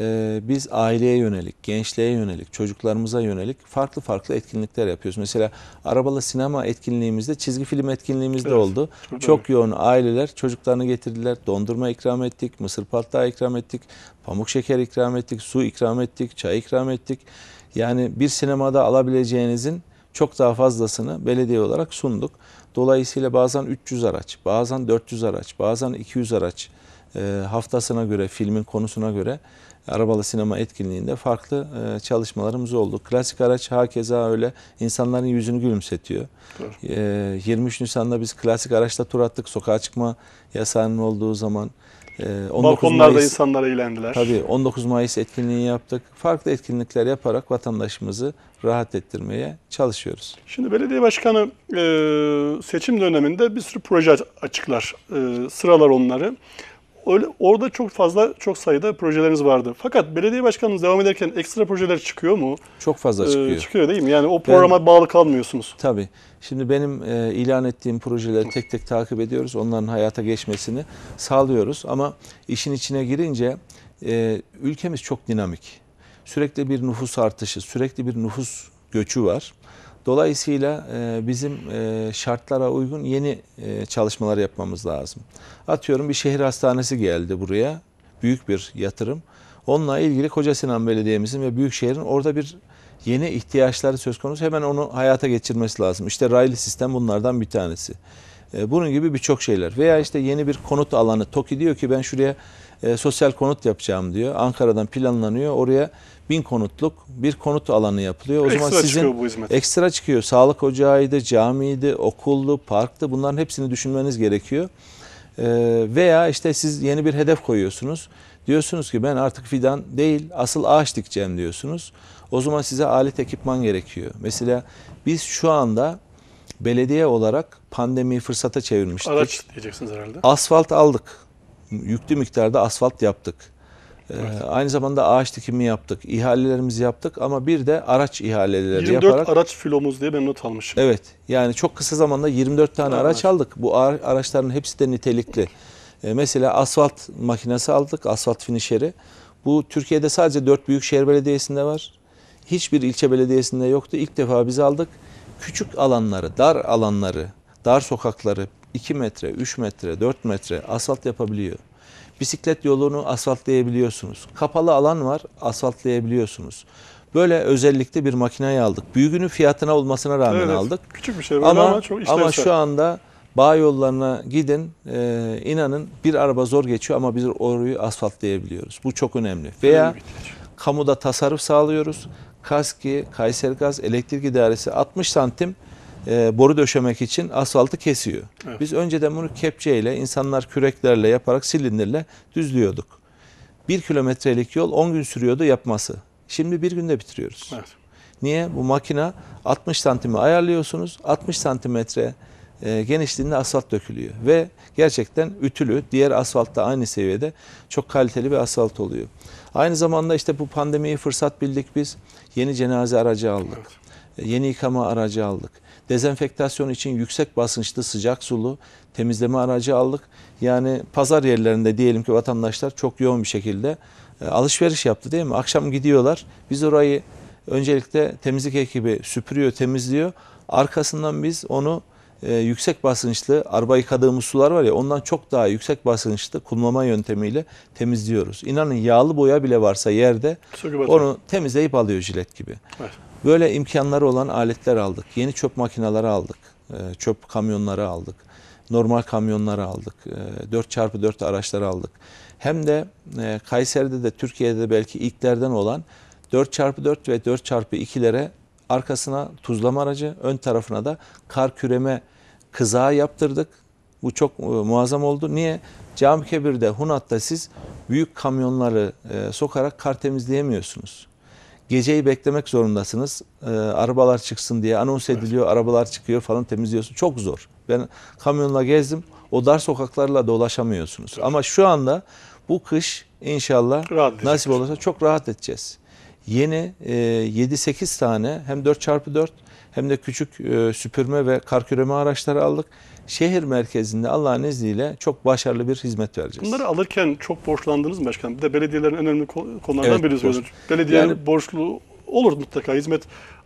ee, biz aileye yönelik, gençliğe yönelik, çocuklarımıza yönelik farklı farklı etkinlikler yapıyoruz. Mesela arabalı sinema etkinliğimizde, çizgi film etkinliğimizde evet, oldu. Çok, çok yoğun aileler çocuklarını getirdiler. Dondurma ikram ettik, mısır patlağı ikram ettik, pamuk şeker ikram ettik, su ikram ettik, çay ikram ettik. Yani bir sinemada alabileceğinizin çok daha fazlasını belediye olarak sunduk. Dolayısıyla bazen 300 araç, bazen 400 araç, bazen 200 araç e, haftasına göre, filmin konusuna göre arabalı sinema etkinliğinde farklı e, çalışmalarımız oldu. Klasik araç hakeza öyle insanların yüzünü gülümsetiyor. E, 23 Nisan'da biz klasik araçla tur attık. Sokağa çıkma yasağının olduğu zaman. E, 19 Balkonlarda Mayıs, insanlar eğlendiler. Tabii 19 Mayıs etkinliği yaptık. Farklı etkinlikler yaparak vatandaşımızı rahat ettirmeye çalışıyoruz. Şimdi belediye başkanı e, seçim döneminde bir sürü proje açıklar. E, sıralar onları öyle, orada çok fazla çok sayıda projeleriniz vardı. Fakat belediye başkanınız devam ederken ekstra projeler çıkıyor mu? Çok fazla ee, çıkıyor. Çıkıyor değil mi? Yani o programa ben, bağlı kalmıyorsunuz. Tabii. Şimdi benim e, ilan ettiğim projeleri tek tek takip ediyoruz. Onların hayata geçmesini sağlıyoruz. Ama işin içine girince e, ülkemiz çok dinamik. Sürekli bir nüfus artışı, sürekli bir nüfus göçü var. Dolayısıyla e, bizim e, şartlara uygun yeni e, çalışmalar yapmamız lazım. Atıyorum bir şehir hastanesi geldi buraya. Büyük bir yatırım. Onunla ilgili Koca Sinan Belediye'mizin ve Büyükşehir'in orada bir yeni ihtiyaçları söz konusu. Hemen onu hayata geçirmesi lazım. İşte raylı sistem bunlardan bir tanesi. Bunun gibi birçok şeyler. Veya işte yeni bir konut alanı. TOKİ diyor ki ben şuraya sosyal konut yapacağım diyor. Ankara'dan planlanıyor. Oraya bin konutluk bir konut alanı yapılıyor. O ekstra zaman sizin bu hizmet. ekstra çıkıyor. Sağlık ocağıydı, camiydi, okullu, parktı. Bunların hepsini düşünmeniz gerekiyor. Ee, veya işte siz yeni bir hedef koyuyorsunuz. Diyorsunuz ki ben artık fidan değil asıl ağaç dikeceğim diyorsunuz. O zaman size alet ekipman gerekiyor. Mesela biz şu anda belediye olarak pandemiyi fırsata çevirmiştik. Araç diyeceksiniz herhalde. Asfalt aldık. Yüklü miktarda asfalt yaptık. Ee, evet. Aynı zamanda ağaç dikimi yaptık, ihalelerimizi yaptık ama bir de araç ihaleleri 24 yaparak. 24 araç filomuz diye ben not almışım. Evet yani çok kısa zamanda 24 tane evet. araç aldık. Bu araçların hepsi de nitelikli. Ee, mesela asfalt makinesi aldık, asfalt finişeri. Bu Türkiye'de sadece 4 büyükşehir belediyesinde var. Hiçbir ilçe belediyesinde yoktu. İlk defa biz aldık. Küçük alanları, dar alanları, dar sokakları 2 metre, 3 metre, 4 metre asfalt yapabiliyor. Bisiklet yolunu asfaltlayabiliyorsunuz. Kapalı alan var asfaltlayabiliyorsunuz. Böyle özellikle bir makineyi aldık. Büyüğünün fiyatına olmasına rağmen evet, aldık. Küçük bir şey ama, ama çok işlevsel. Ama şu anda bağ yollarına gidin e, inanın bir araba zor geçiyor ama biz orayı asfaltlayabiliyoruz. Bu çok önemli. Veya kamuda tasarruf sağlıyoruz. Kaski, Kayseri Gaz Elektrik İdaresi 60 santim e, boru döşemek için asfaltı kesiyor. Evet. Biz önceden bunu kepçeyle, insanlar küreklerle yaparak silindirle düzlüyorduk. Bir kilometrelik yol 10 gün sürüyordu yapması. Şimdi bir günde bitiriyoruz. Evet. Niye? Bu makina 60 santimi ayarlıyorsunuz. 60 santimetre e, genişliğinde asfalt dökülüyor. Ve gerçekten ütülü, diğer asfaltta aynı seviyede çok kaliteli bir asfalt oluyor. Aynı zamanda işte bu pandemiyi fırsat bildik biz. Yeni cenaze aracı aldık. Evet. E, yeni yıkama aracı aldık. Dezenfektasyon için yüksek basınçlı sıcak sulu temizleme aracı aldık. Yani pazar yerlerinde diyelim ki vatandaşlar çok yoğun bir şekilde e, alışveriş yaptı değil mi? Akşam gidiyorlar. Biz orayı öncelikle temizlik ekibi süpürüyor, temizliyor. Arkasından biz onu e, yüksek basınçlı araba yıkadığımız sular var ya ondan çok daha yüksek basınçlı kumlama yöntemiyle temizliyoruz. İnanın yağlı boya bile varsa yerde onu temizleyip alıyor jilet gibi. Evet. Böyle imkanları olan aletler aldık. Yeni çöp makineleri aldık. Ee, çöp kamyonları aldık. Normal kamyonları aldık. 4x4 ee, araçları aldık. Hem de e, Kayseri'de de Türkiye'de de belki ilklerden olan 4x4 ve 4x2'lere arkasına tuzlama aracı, ön tarafına da kar küreme kızağı yaptırdık. Bu çok e, muazzam oldu. Niye? Cami Kebir'de, Hunat'ta siz büyük kamyonları e, sokarak kar temizleyemiyorsunuz. Geceyi beklemek zorundasınız. E, arabalar çıksın diye anons ediliyor. Evet. Arabalar çıkıyor falan temizliyorsun. Çok zor. Ben kamyonla gezdim. O dar sokaklarla dolaşamıyorsunuz. Evet. Ama şu anda bu kış inşallah rahat nasip olursa çok rahat edeceğiz. Yeni e, 7-8 tane hem 4x4 hem de küçük e, süpürme ve kar küreme araçları aldık şehir merkezinde Allah'ın izniyle çok başarılı bir hizmet vereceğiz. Bunları alırken çok borçlandınız mı başkanım? Bir de belediyelerin önemli konulardan evet, biri söylüyorum. Belediyenin yani, borçlu olur mutlaka hizmet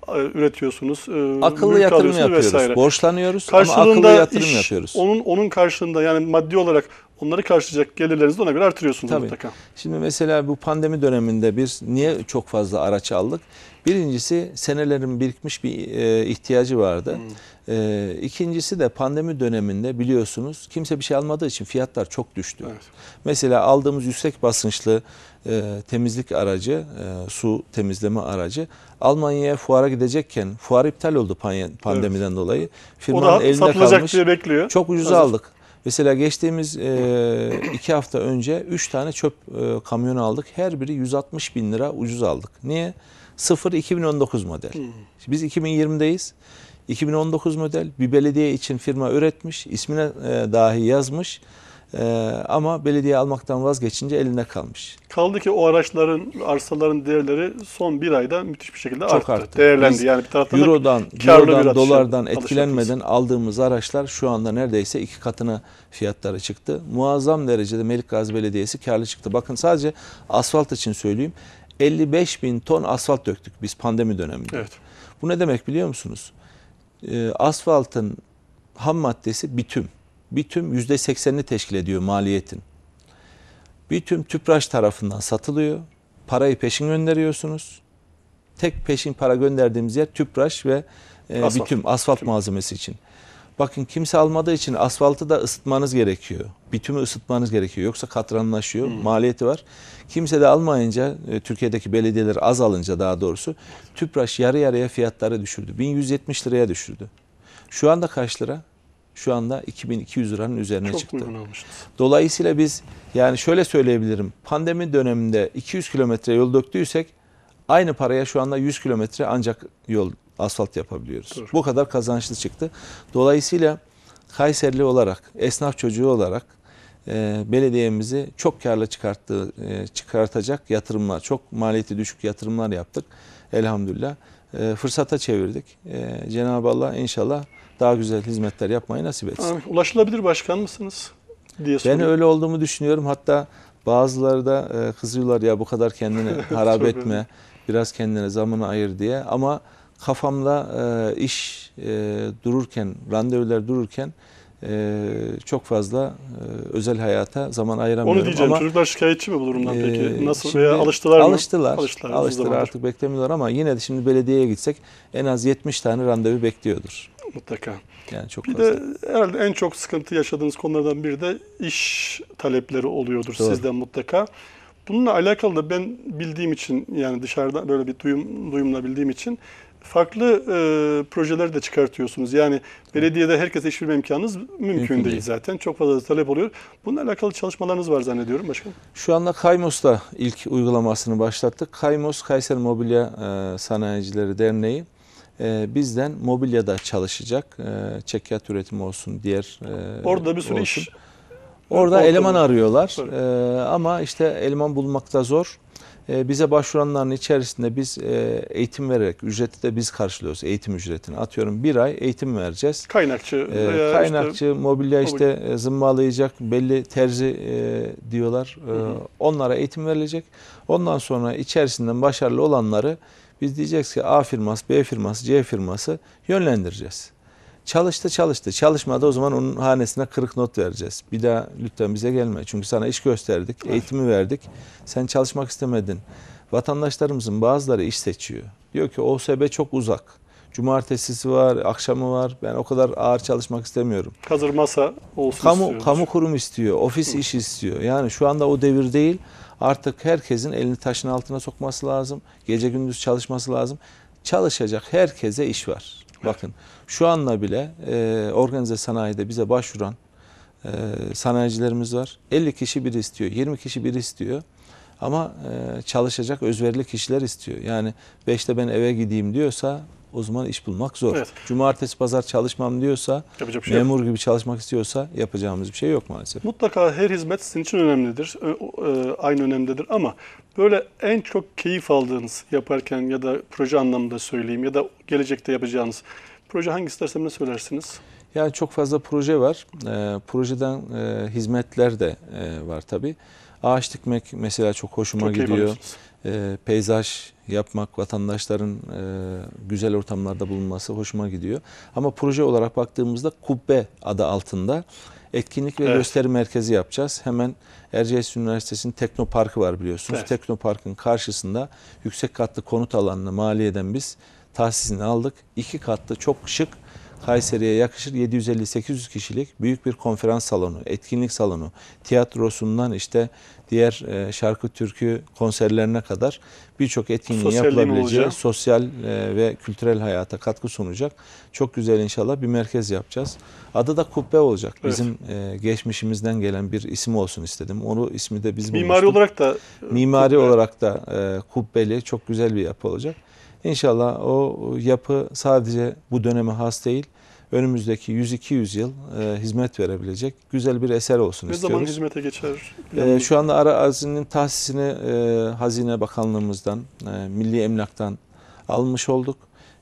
e, üretiyorsunuz. E, akıllı yatırım yapıyoruz. Vesaire. Borçlanıyoruz karşılığında ama akıllı yatırım iş, yapıyoruz. Onun onun karşılığında yani maddi olarak onları karşılayacak gelirlerinizi de ona göre artırıyorsunuz Tabii. mutlaka. Şimdi mesela bu pandemi döneminde bir niye çok fazla araç aldık? Birincisi senelerin birikmiş bir e, ihtiyacı vardı. Hmm. Ee, ikincisi de pandemi döneminde biliyorsunuz kimse bir şey almadığı için fiyatlar çok düştü. Evet. Mesela aldığımız yüksek basınçlı e, temizlik aracı, e, su temizleme aracı Almanya'ya fuara gidecekken fuar iptal oldu pandemiden evet. dolayı. Firmanın o da elinde kalmış. diye bekliyor. Çok ucuz aldık. Mesela geçtiğimiz e, iki hafta önce üç tane çöp e, kamyonu aldık. Her biri 160 bin lira ucuz aldık. Niye? 0 2019 model. Hmm. Biz 2020'deyiz. 2019 model bir belediye için firma üretmiş, ismine e, dahi yazmış. E, ama belediye almaktan vazgeçince eline kalmış. Kaldı ki o araçların, arsaların değerleri son bir ayda müthiş bir şekilde Çok arttı. arttı. Değerlendi. Biz yani bir taraftan Euro'dan, Euro'dan bir dolardan alışan, etkilenmeden alışan. aldığımız araçlar şu anda neredeyse iki katına fiyatları çıktı. Muazzam derecede Melikgazi Belediyesi karlı çıktı. Bakın sadece asfalt için söyleyeyim. 55 bin ton asfalt döktük biz pandemi döneminde. Evet. Bu ne demek biliyor musunuz? Ee, asfaltın ham maddesi bitüm. Bitüm yüzde seksenini teşkil ediyor maliyetin. Bitüm tüpraş tarafından satılıyor. Parayı peşin gönderiyorsunuz. Tek peşin para gönderdiğimiz yer tüpraş ve e, asfalt. bitüm asfalt malzemesi için. Bakın kimse almadığı için asfaltı da ısıtmanız gerekiyor. Bitümü ısıtmanız gerekiyor. Yoksa katranlaşıyor. Hmm. Maliyeti var. Kimse de almayınca e, Türkiye'deki belediyeler az alınca daha doğrusu TÜPRAŞ yarı yarıya fiyatları düşürdü. 1170 liraya düşürdü. Şu anda kaç lira? Şu anda 2200 liranın üzerine Çok çıktı. Çok uygun olmuştu. Dolayısıyla biz yani şöyle söyleyebilirim. Pandemi döneminde 200 kilometre yol döktüysek aynı paraya şu anda 100 kilometre ancak yol asfalt yapabiliyoruz. Doğru. Bu kadar kazançlı çıktı. Dolayısıyla Kayserli olarak, esnaf çocuğu olarak e, belediyemizi çok karlı çıkarttı, e, çıkartacak yatırımlar, çok maliyeti düşük yatırımlar yaptık elhamdülillah. E, fırsata çevirdik. E, Cenab-ı Allah inşallah daha güzel hizmetler yapmayı nasip etsin. ulaşılabilir başkan mısınız? Diye soruyor. ben öyle olduğumu düşünüyorum. Hatta bazıları da e, kızıyorlar ya bu kadar kendini harap etme. Biraz kendine zamanı ayır diye. Ama kafamla e, iş e, dururken, randevular dururken e, çok fazla e, özel hayata zaman ayıramıyorum. Onu diyeceğim. Ama, Çocuklar şikayetçi mi bu durumdan e, peki? Nasıl şimdi, veya alıştılar, alıştılar mı? Alıştılar. Alıştılar. Artık beklemiyorlar ama yine de şimdi belediyeye gitsek en az 70 tane randevu bekliyordur. Mutlaka. Yani çok bir fazla. de herhalde en çok sıkıntı yaşadığınız konulardan biri de iş talepleri oluyordur Doğru. sizden mutlaka. Bununla alakalı da ben bildiğim için yani dışarıda böyle bir duyum, duyumla bildiğim için farklı e, projeler de çıkartıyorsunuz. Yani belediyede herkese iş verme imkanınız mümkün, mümkün değil, değil zaten. Çok fazla talep oluyor. Bununla alakalı çalışmalarınız var zannediyorum başkanım. Şu anda Kaymos'ta ilk uygulamasını başlattık. Kaymos Kayseri Mobilya e, Sanayicileri Derneği e, bizden mobilyada çalışacak. E, çekyat üretimi olsun, diğer e, Orada bir sürü olsun. iş Orada Orada eleman arıyorlar ee, ama işte eleman bulmakta zor. Ee, bize başvuranların içerisinde biz e, eğitim vererek ücreti de biz karşılıyoruz eğitim ücretini. Atıyorum bir ay eğitim vereceğiz. Kaynakçı. Ee, e, kaynakçı, işte, mobilya işte mobilya. zımbalayacak belli terzi e, diyorlar. E, hı hı. Onlara eğitim verilecek. Ondan sonra içerisinden başarılı olanları biz diyeceğiz ki A firması, B firması, C firması yönlendireceğiz. Çalıştı çalıştı. Çalışmadı o zaman onun hanesine kırık not vereceğiz. Bir daha lütfen bize gelme. Çünkü sana iş gösterdik, eğitimi verdik. Sen çalışmak istemedin. Vatandaşlarımızın bazıları iş seçiyor. Diyor ki OSB çok uzak. Cumartesisi var, akşamı var. Ben o kadar ağır çalışmak istemiyorum. Hazır masa olsun kamu, istiyoruz. Kamu kurum istiyor, ofis iş istiyor. Yani şu anda o devir değil. Artık herkesin elini taşın altına sokması lazım. Gece gündüz çalışması lazım. Çalışacak herkese iş var. Bakın şu anla bile e, organize sanayide bize başvuran e, sanayicilerimiz var. 50 kişi bir istiyor, 20 kişi bir istiyor. Ama e, çalışacak özverili kişiler istiyor. Yani 5'te ben eve gideyim diyorsa o zaman iş bulmak zor. Evet. Cumartesi pazar çalışmam diyorsa, Yapacak bir şey memur yok. gibi çalışmak istiyorsa yapacağımız bir şey yok maalesef. Mutlaka her hizmet sizin için önemlidir. E, aynı önemlidir ama böyle en çok keyif aldığınız yaparken ya da proje anlamında söyleyeyim ya da gelecekte yapacağınız proje hangisi dersem ne söylersiniz? Yani çok fazla proje var. E, projeden e, hizmetler de e, var tabii. Ağaç dikmek mesela çok hoşuma çok gidiyor. E, peyzaj yapmak, vatandaşların e, güzel ortamlarda bulunması hoşuma gidiyor. Ama proje olarak baktığımızda Kubbe adı altında etkinlik ve evet. gösteri merkezi yapacağız. Hemen Erciyes Üniversitesi'nin Teknoparkı var biliyorsunuz. Evet. Teknoparkın karşısında yüksek katlı konut alanını maliyeden biz tahsisini aldık. İki katlı çok şık Kayseri'ye yakışır 750-800 kişilik büyük bir konferans salonu, etkinlik salonu, tiyatrosundan işte diğer e, şarkı türkü konserlerine kadar birçok etkinliğin sosyal yapılabileceği sosyal e, ve kültürel hayata katkı sunacak. Çok güzel inşallah bir merkez yapacağız. Adı da Kubbe olacak. Evet. Bizim e, geçmişimizden gelen bir isim olsun istedim. Onu ismi de biz Mimari bulmuştuk. olarak da Mimari kubbe. olarak da e, kubbeli çok güzel bir yapı olacak. İnşallah o yapı sadece bu döneme has değil önümüzdeki 100-200 yıl e, hizmet verebilecek güzel bir eser olsun ne istiyoruz. Ne zaman hizmete geçer? E, şu anda arazinin tahsisini e, Hazine Bakanlığımızdan, e, Milli Emlak'tan almış olduk.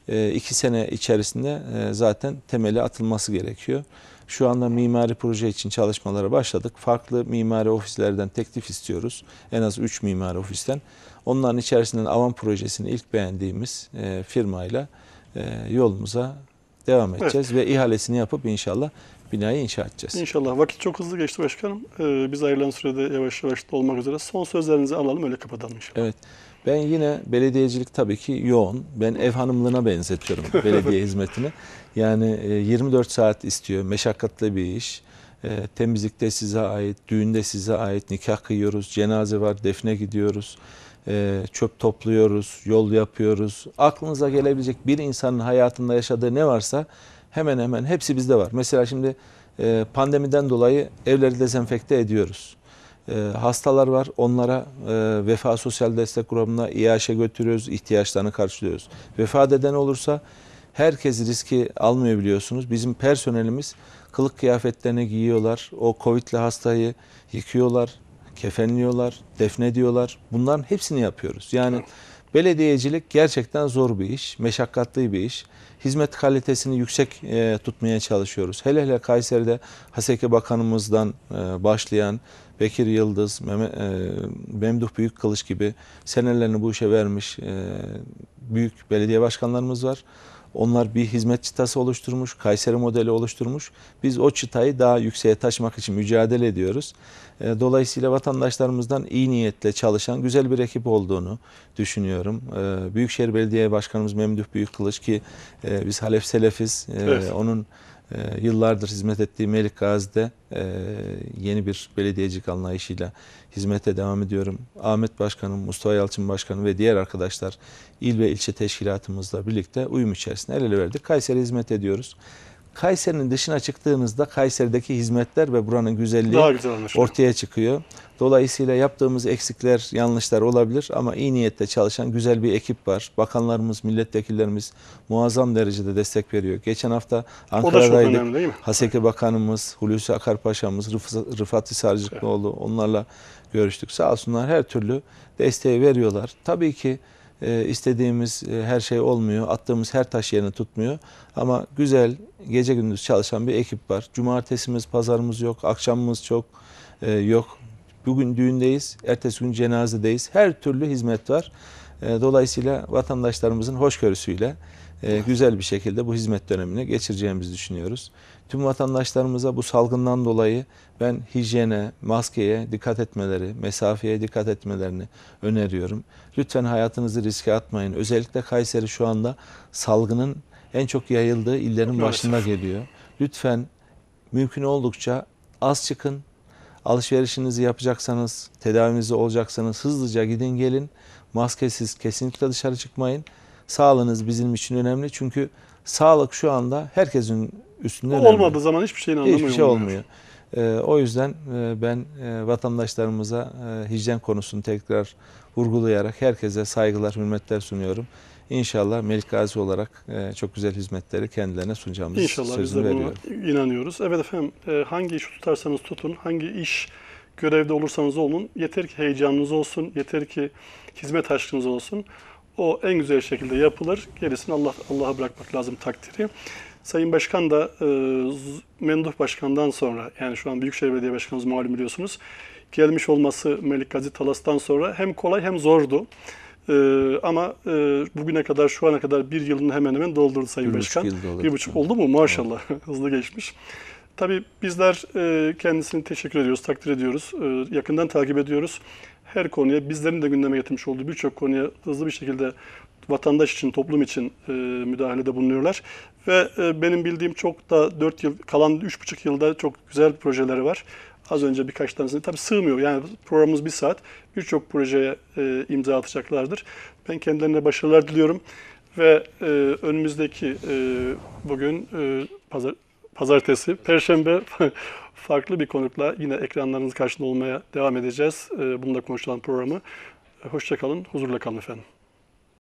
E, iki sene içerisinde e, zaten temeli atılması gerekiyor. Şu anda mimari proje için çalışmalara başladık. Farklı mimari ofislerden teklif istiyoruz. En az 3 mimari ofisten. Onların içerisinden Avan projesini ilk beğendiğimiz e, firmayla e, yolumuza devam edeceğiz evet. ve ihalesini yapıp inşallah binayı inşa edeceğiz. İnşallah. Vakit çok hızlı geçti başkanım. Ee, biz ayrılan sürede yavaş yavaş da olmak üzere son sözlerinizi alalım öyle kapatalım inşallah. Evet. Ben yine belediyecilik tabii ki yoğun. Ben ev hanımlığına benzetiyorum belediye hizmetini. Yani 24 e, saat istiyor. Meşakkatli bir iş. E, temizlikte size ait, düğünde size ait, nikah kıyıyoruz, cenaze var, defne gidiyoruz. Ee, çöp topluyoruz, yol yapıyoruz. Aklınıza gelebilecek bir insanın hayatında yaşadığı ne varsa hemen hemen hepsi bizde var. Mesela şimdi e, pandemiden dolayı evleri dezenfekte ediyoruz. E, hastalar var onlara e, Vefa Sosyal Destek Kurumu'na İAŞ'e götürüyoruz, ihtiyaçlarını karşılıyoruz. Vefat eden olursa herkes riski almıyor biliyorsunuz. Bizim personelimiz kılık kıyafetlerini giyiyorlar. O Covid'li hastayı yıkıyorlar, kefenliyorlar, defnediyorlar. Bunların hepsini yapıyoruz. Yani belediyecilik gerçekten zor bir iş, meşakkatli bir iş. Hizmet kalitesini yüksek e, tutmaya çalışıyoruz. Hele hele Kayseri'de Haseki Bakanımızdan e, başlayan Bekir Yıldız, Mem e, Memduh Büyükkılıç gibi senelerini bu işe vermiş e, büyük belediye başkanlarımız var. Onlar bir hizmet çıtası oluşturmuş, Kayseri modeli oluşturmuş. Biz o çıtayı daha yükseğe taşmak için mücadele ediyoruz. E, dolayısıyla vatandaşlarımızdan iyi niyetle çalışan güzel bir ekip olduğunu düşünüyorum. E, Büyükşehir Belediye Başkanımız Memduh Büyükkılıç ki e, biz Halef Selefiz. Evet. Onun e, yıllardır hizmet ettiği Melik Gazi'de e, yeni bir belediyecilik anlayışıyla hizmete devam ediyorum. Ahmet Başkanım, Mustafa Yalçın Başkanım ve diğer arkadaşlar il ve ilçe teşkilatımızla birlikte uyum içerisinde el ele verdik. Kayseri hizmet ediyoruz. Kayseri'nin dışına çıktığınızda Kayseri'deki hizmetler ve buranın güzelliği güzel ortaya çıkıyor. Dolayısıyla yaptığımız eksikler, yanlışlar olabilir ama iyi niyetle çalışan güzel bir ekip var. Bakanlarımız, milletvekillerimiz muazzam derecede destek veriyor. Geçen hafta Ankara'daydık. Önemli, Haseki Bakanımız, Hulusi Akarpaşa'mız, Rıfat Hisarcıklıoğlu onlarla görüştük. Sağ olsunlar her türlü desteği veriyorlar. Tabii ki e, istediğimiz e, her şey olmuyor. Attığımız her taş yerini tutmuyor. Ama güzel gece gündüz çalışan bir ekip var. Cumartesimiz, pazarımız yok, akşamımız çok e, yok. Bugün düğündeyiz, ertesi gün cenazedeyiz. Her türlü hizmet var. Ee, dolayısıyla vatandaşlarımızın hoşgörüsüyle e, güzel bir şekilde bu hizmet dönemini geçireceğimizi düşünüyoruz. Tüm vatandaşlarımıza bu salgından dolayı ben hijyene, maskeye dikkat etmeleri, mesafeye dikkat etmelerini öneriyorum. Lütfen hayatınızı riske atmayın. Özellikle Kayseri şu anda salgının en çok yayıldığı illerin başında geliyor. Lütfen mümkün oldukça az çıkın, Alışverişinizi yapacaksanız, tedavinizi olacaksanız hızlıca gidin gelin. Maskesiz kesinlikle dışarı çıkmayın. Sağlığınız bizim için önemli. Çünkü sağlık şu anda herkesin üstünde önemli. Olmadığı zaman hiçbir şeyin anlamı Hiçbir şey olmuyor. olmuyor. E, o yüzden e, ben e, vatandaşlarımıza e, hijyen konusunu tekrar vurgulayarak herkese saygılar, hürmetler sunuyorum. İnşallah Melik Gazi olarak e, çok güzel hizmetleri kendilerine sunacağımız İnşallah sözünü veriyorum. biz de buna inanıyoruz. Evet efendim e, hangi iş tutarsanız tutun, hangi iş görevde olursanız olun, yeter ki heyecanınız olsun, yeter ki hizmet aşkınız olsun. O en güzel şekilde yapılır. Gerisini Allah Allah'a bırakmak lazım takdiri. Sayın Başkan da e, Menduh Başkan'dan sonra yani şu an Büyükşehir Belediye Başkanımız malum biliyorsunuz gelmiş olması Melik Gazi Talas'tan sonra hem kolay hem zordu. Ee, ama e, bugüne kadar şu ana kadar bir yılını hemen hemen doldurdu Sayın bir Başkan. Buçuk bir buçuk oldu mu? Maşallah evet. hızlı geçmiş. Tabii bizler e, kendisini teşekkür ediyoruz, takdir ediyoruz. E, yakından takip ediyoruz. Her konuya bizlerin de gündeme getirmiş olduğu birçok konuya hızlı bir şekilde vatandaş için, toplum için e, müdahalede bulunuyorlar. Ve e, benim bildiğim çok da 4 yıl, kalan 3,5 yılda çok güzel projeleri var. Az önce birkaç tanesini tabii sığmıyor. Yani programımız bir saat. Birçok projeye e, imza atacaklardır. Ben kendilerine başarılar diliyorum. Ve e, önümüzdeki e, bugün e, pazar, pazartesi, perşembe farklı bir konukla yine ekranlarınız karşısında olmaya devam edeceğiz. E, bununla konuşulan programı. E, Hoşçakalın, huzurla kalın efendim.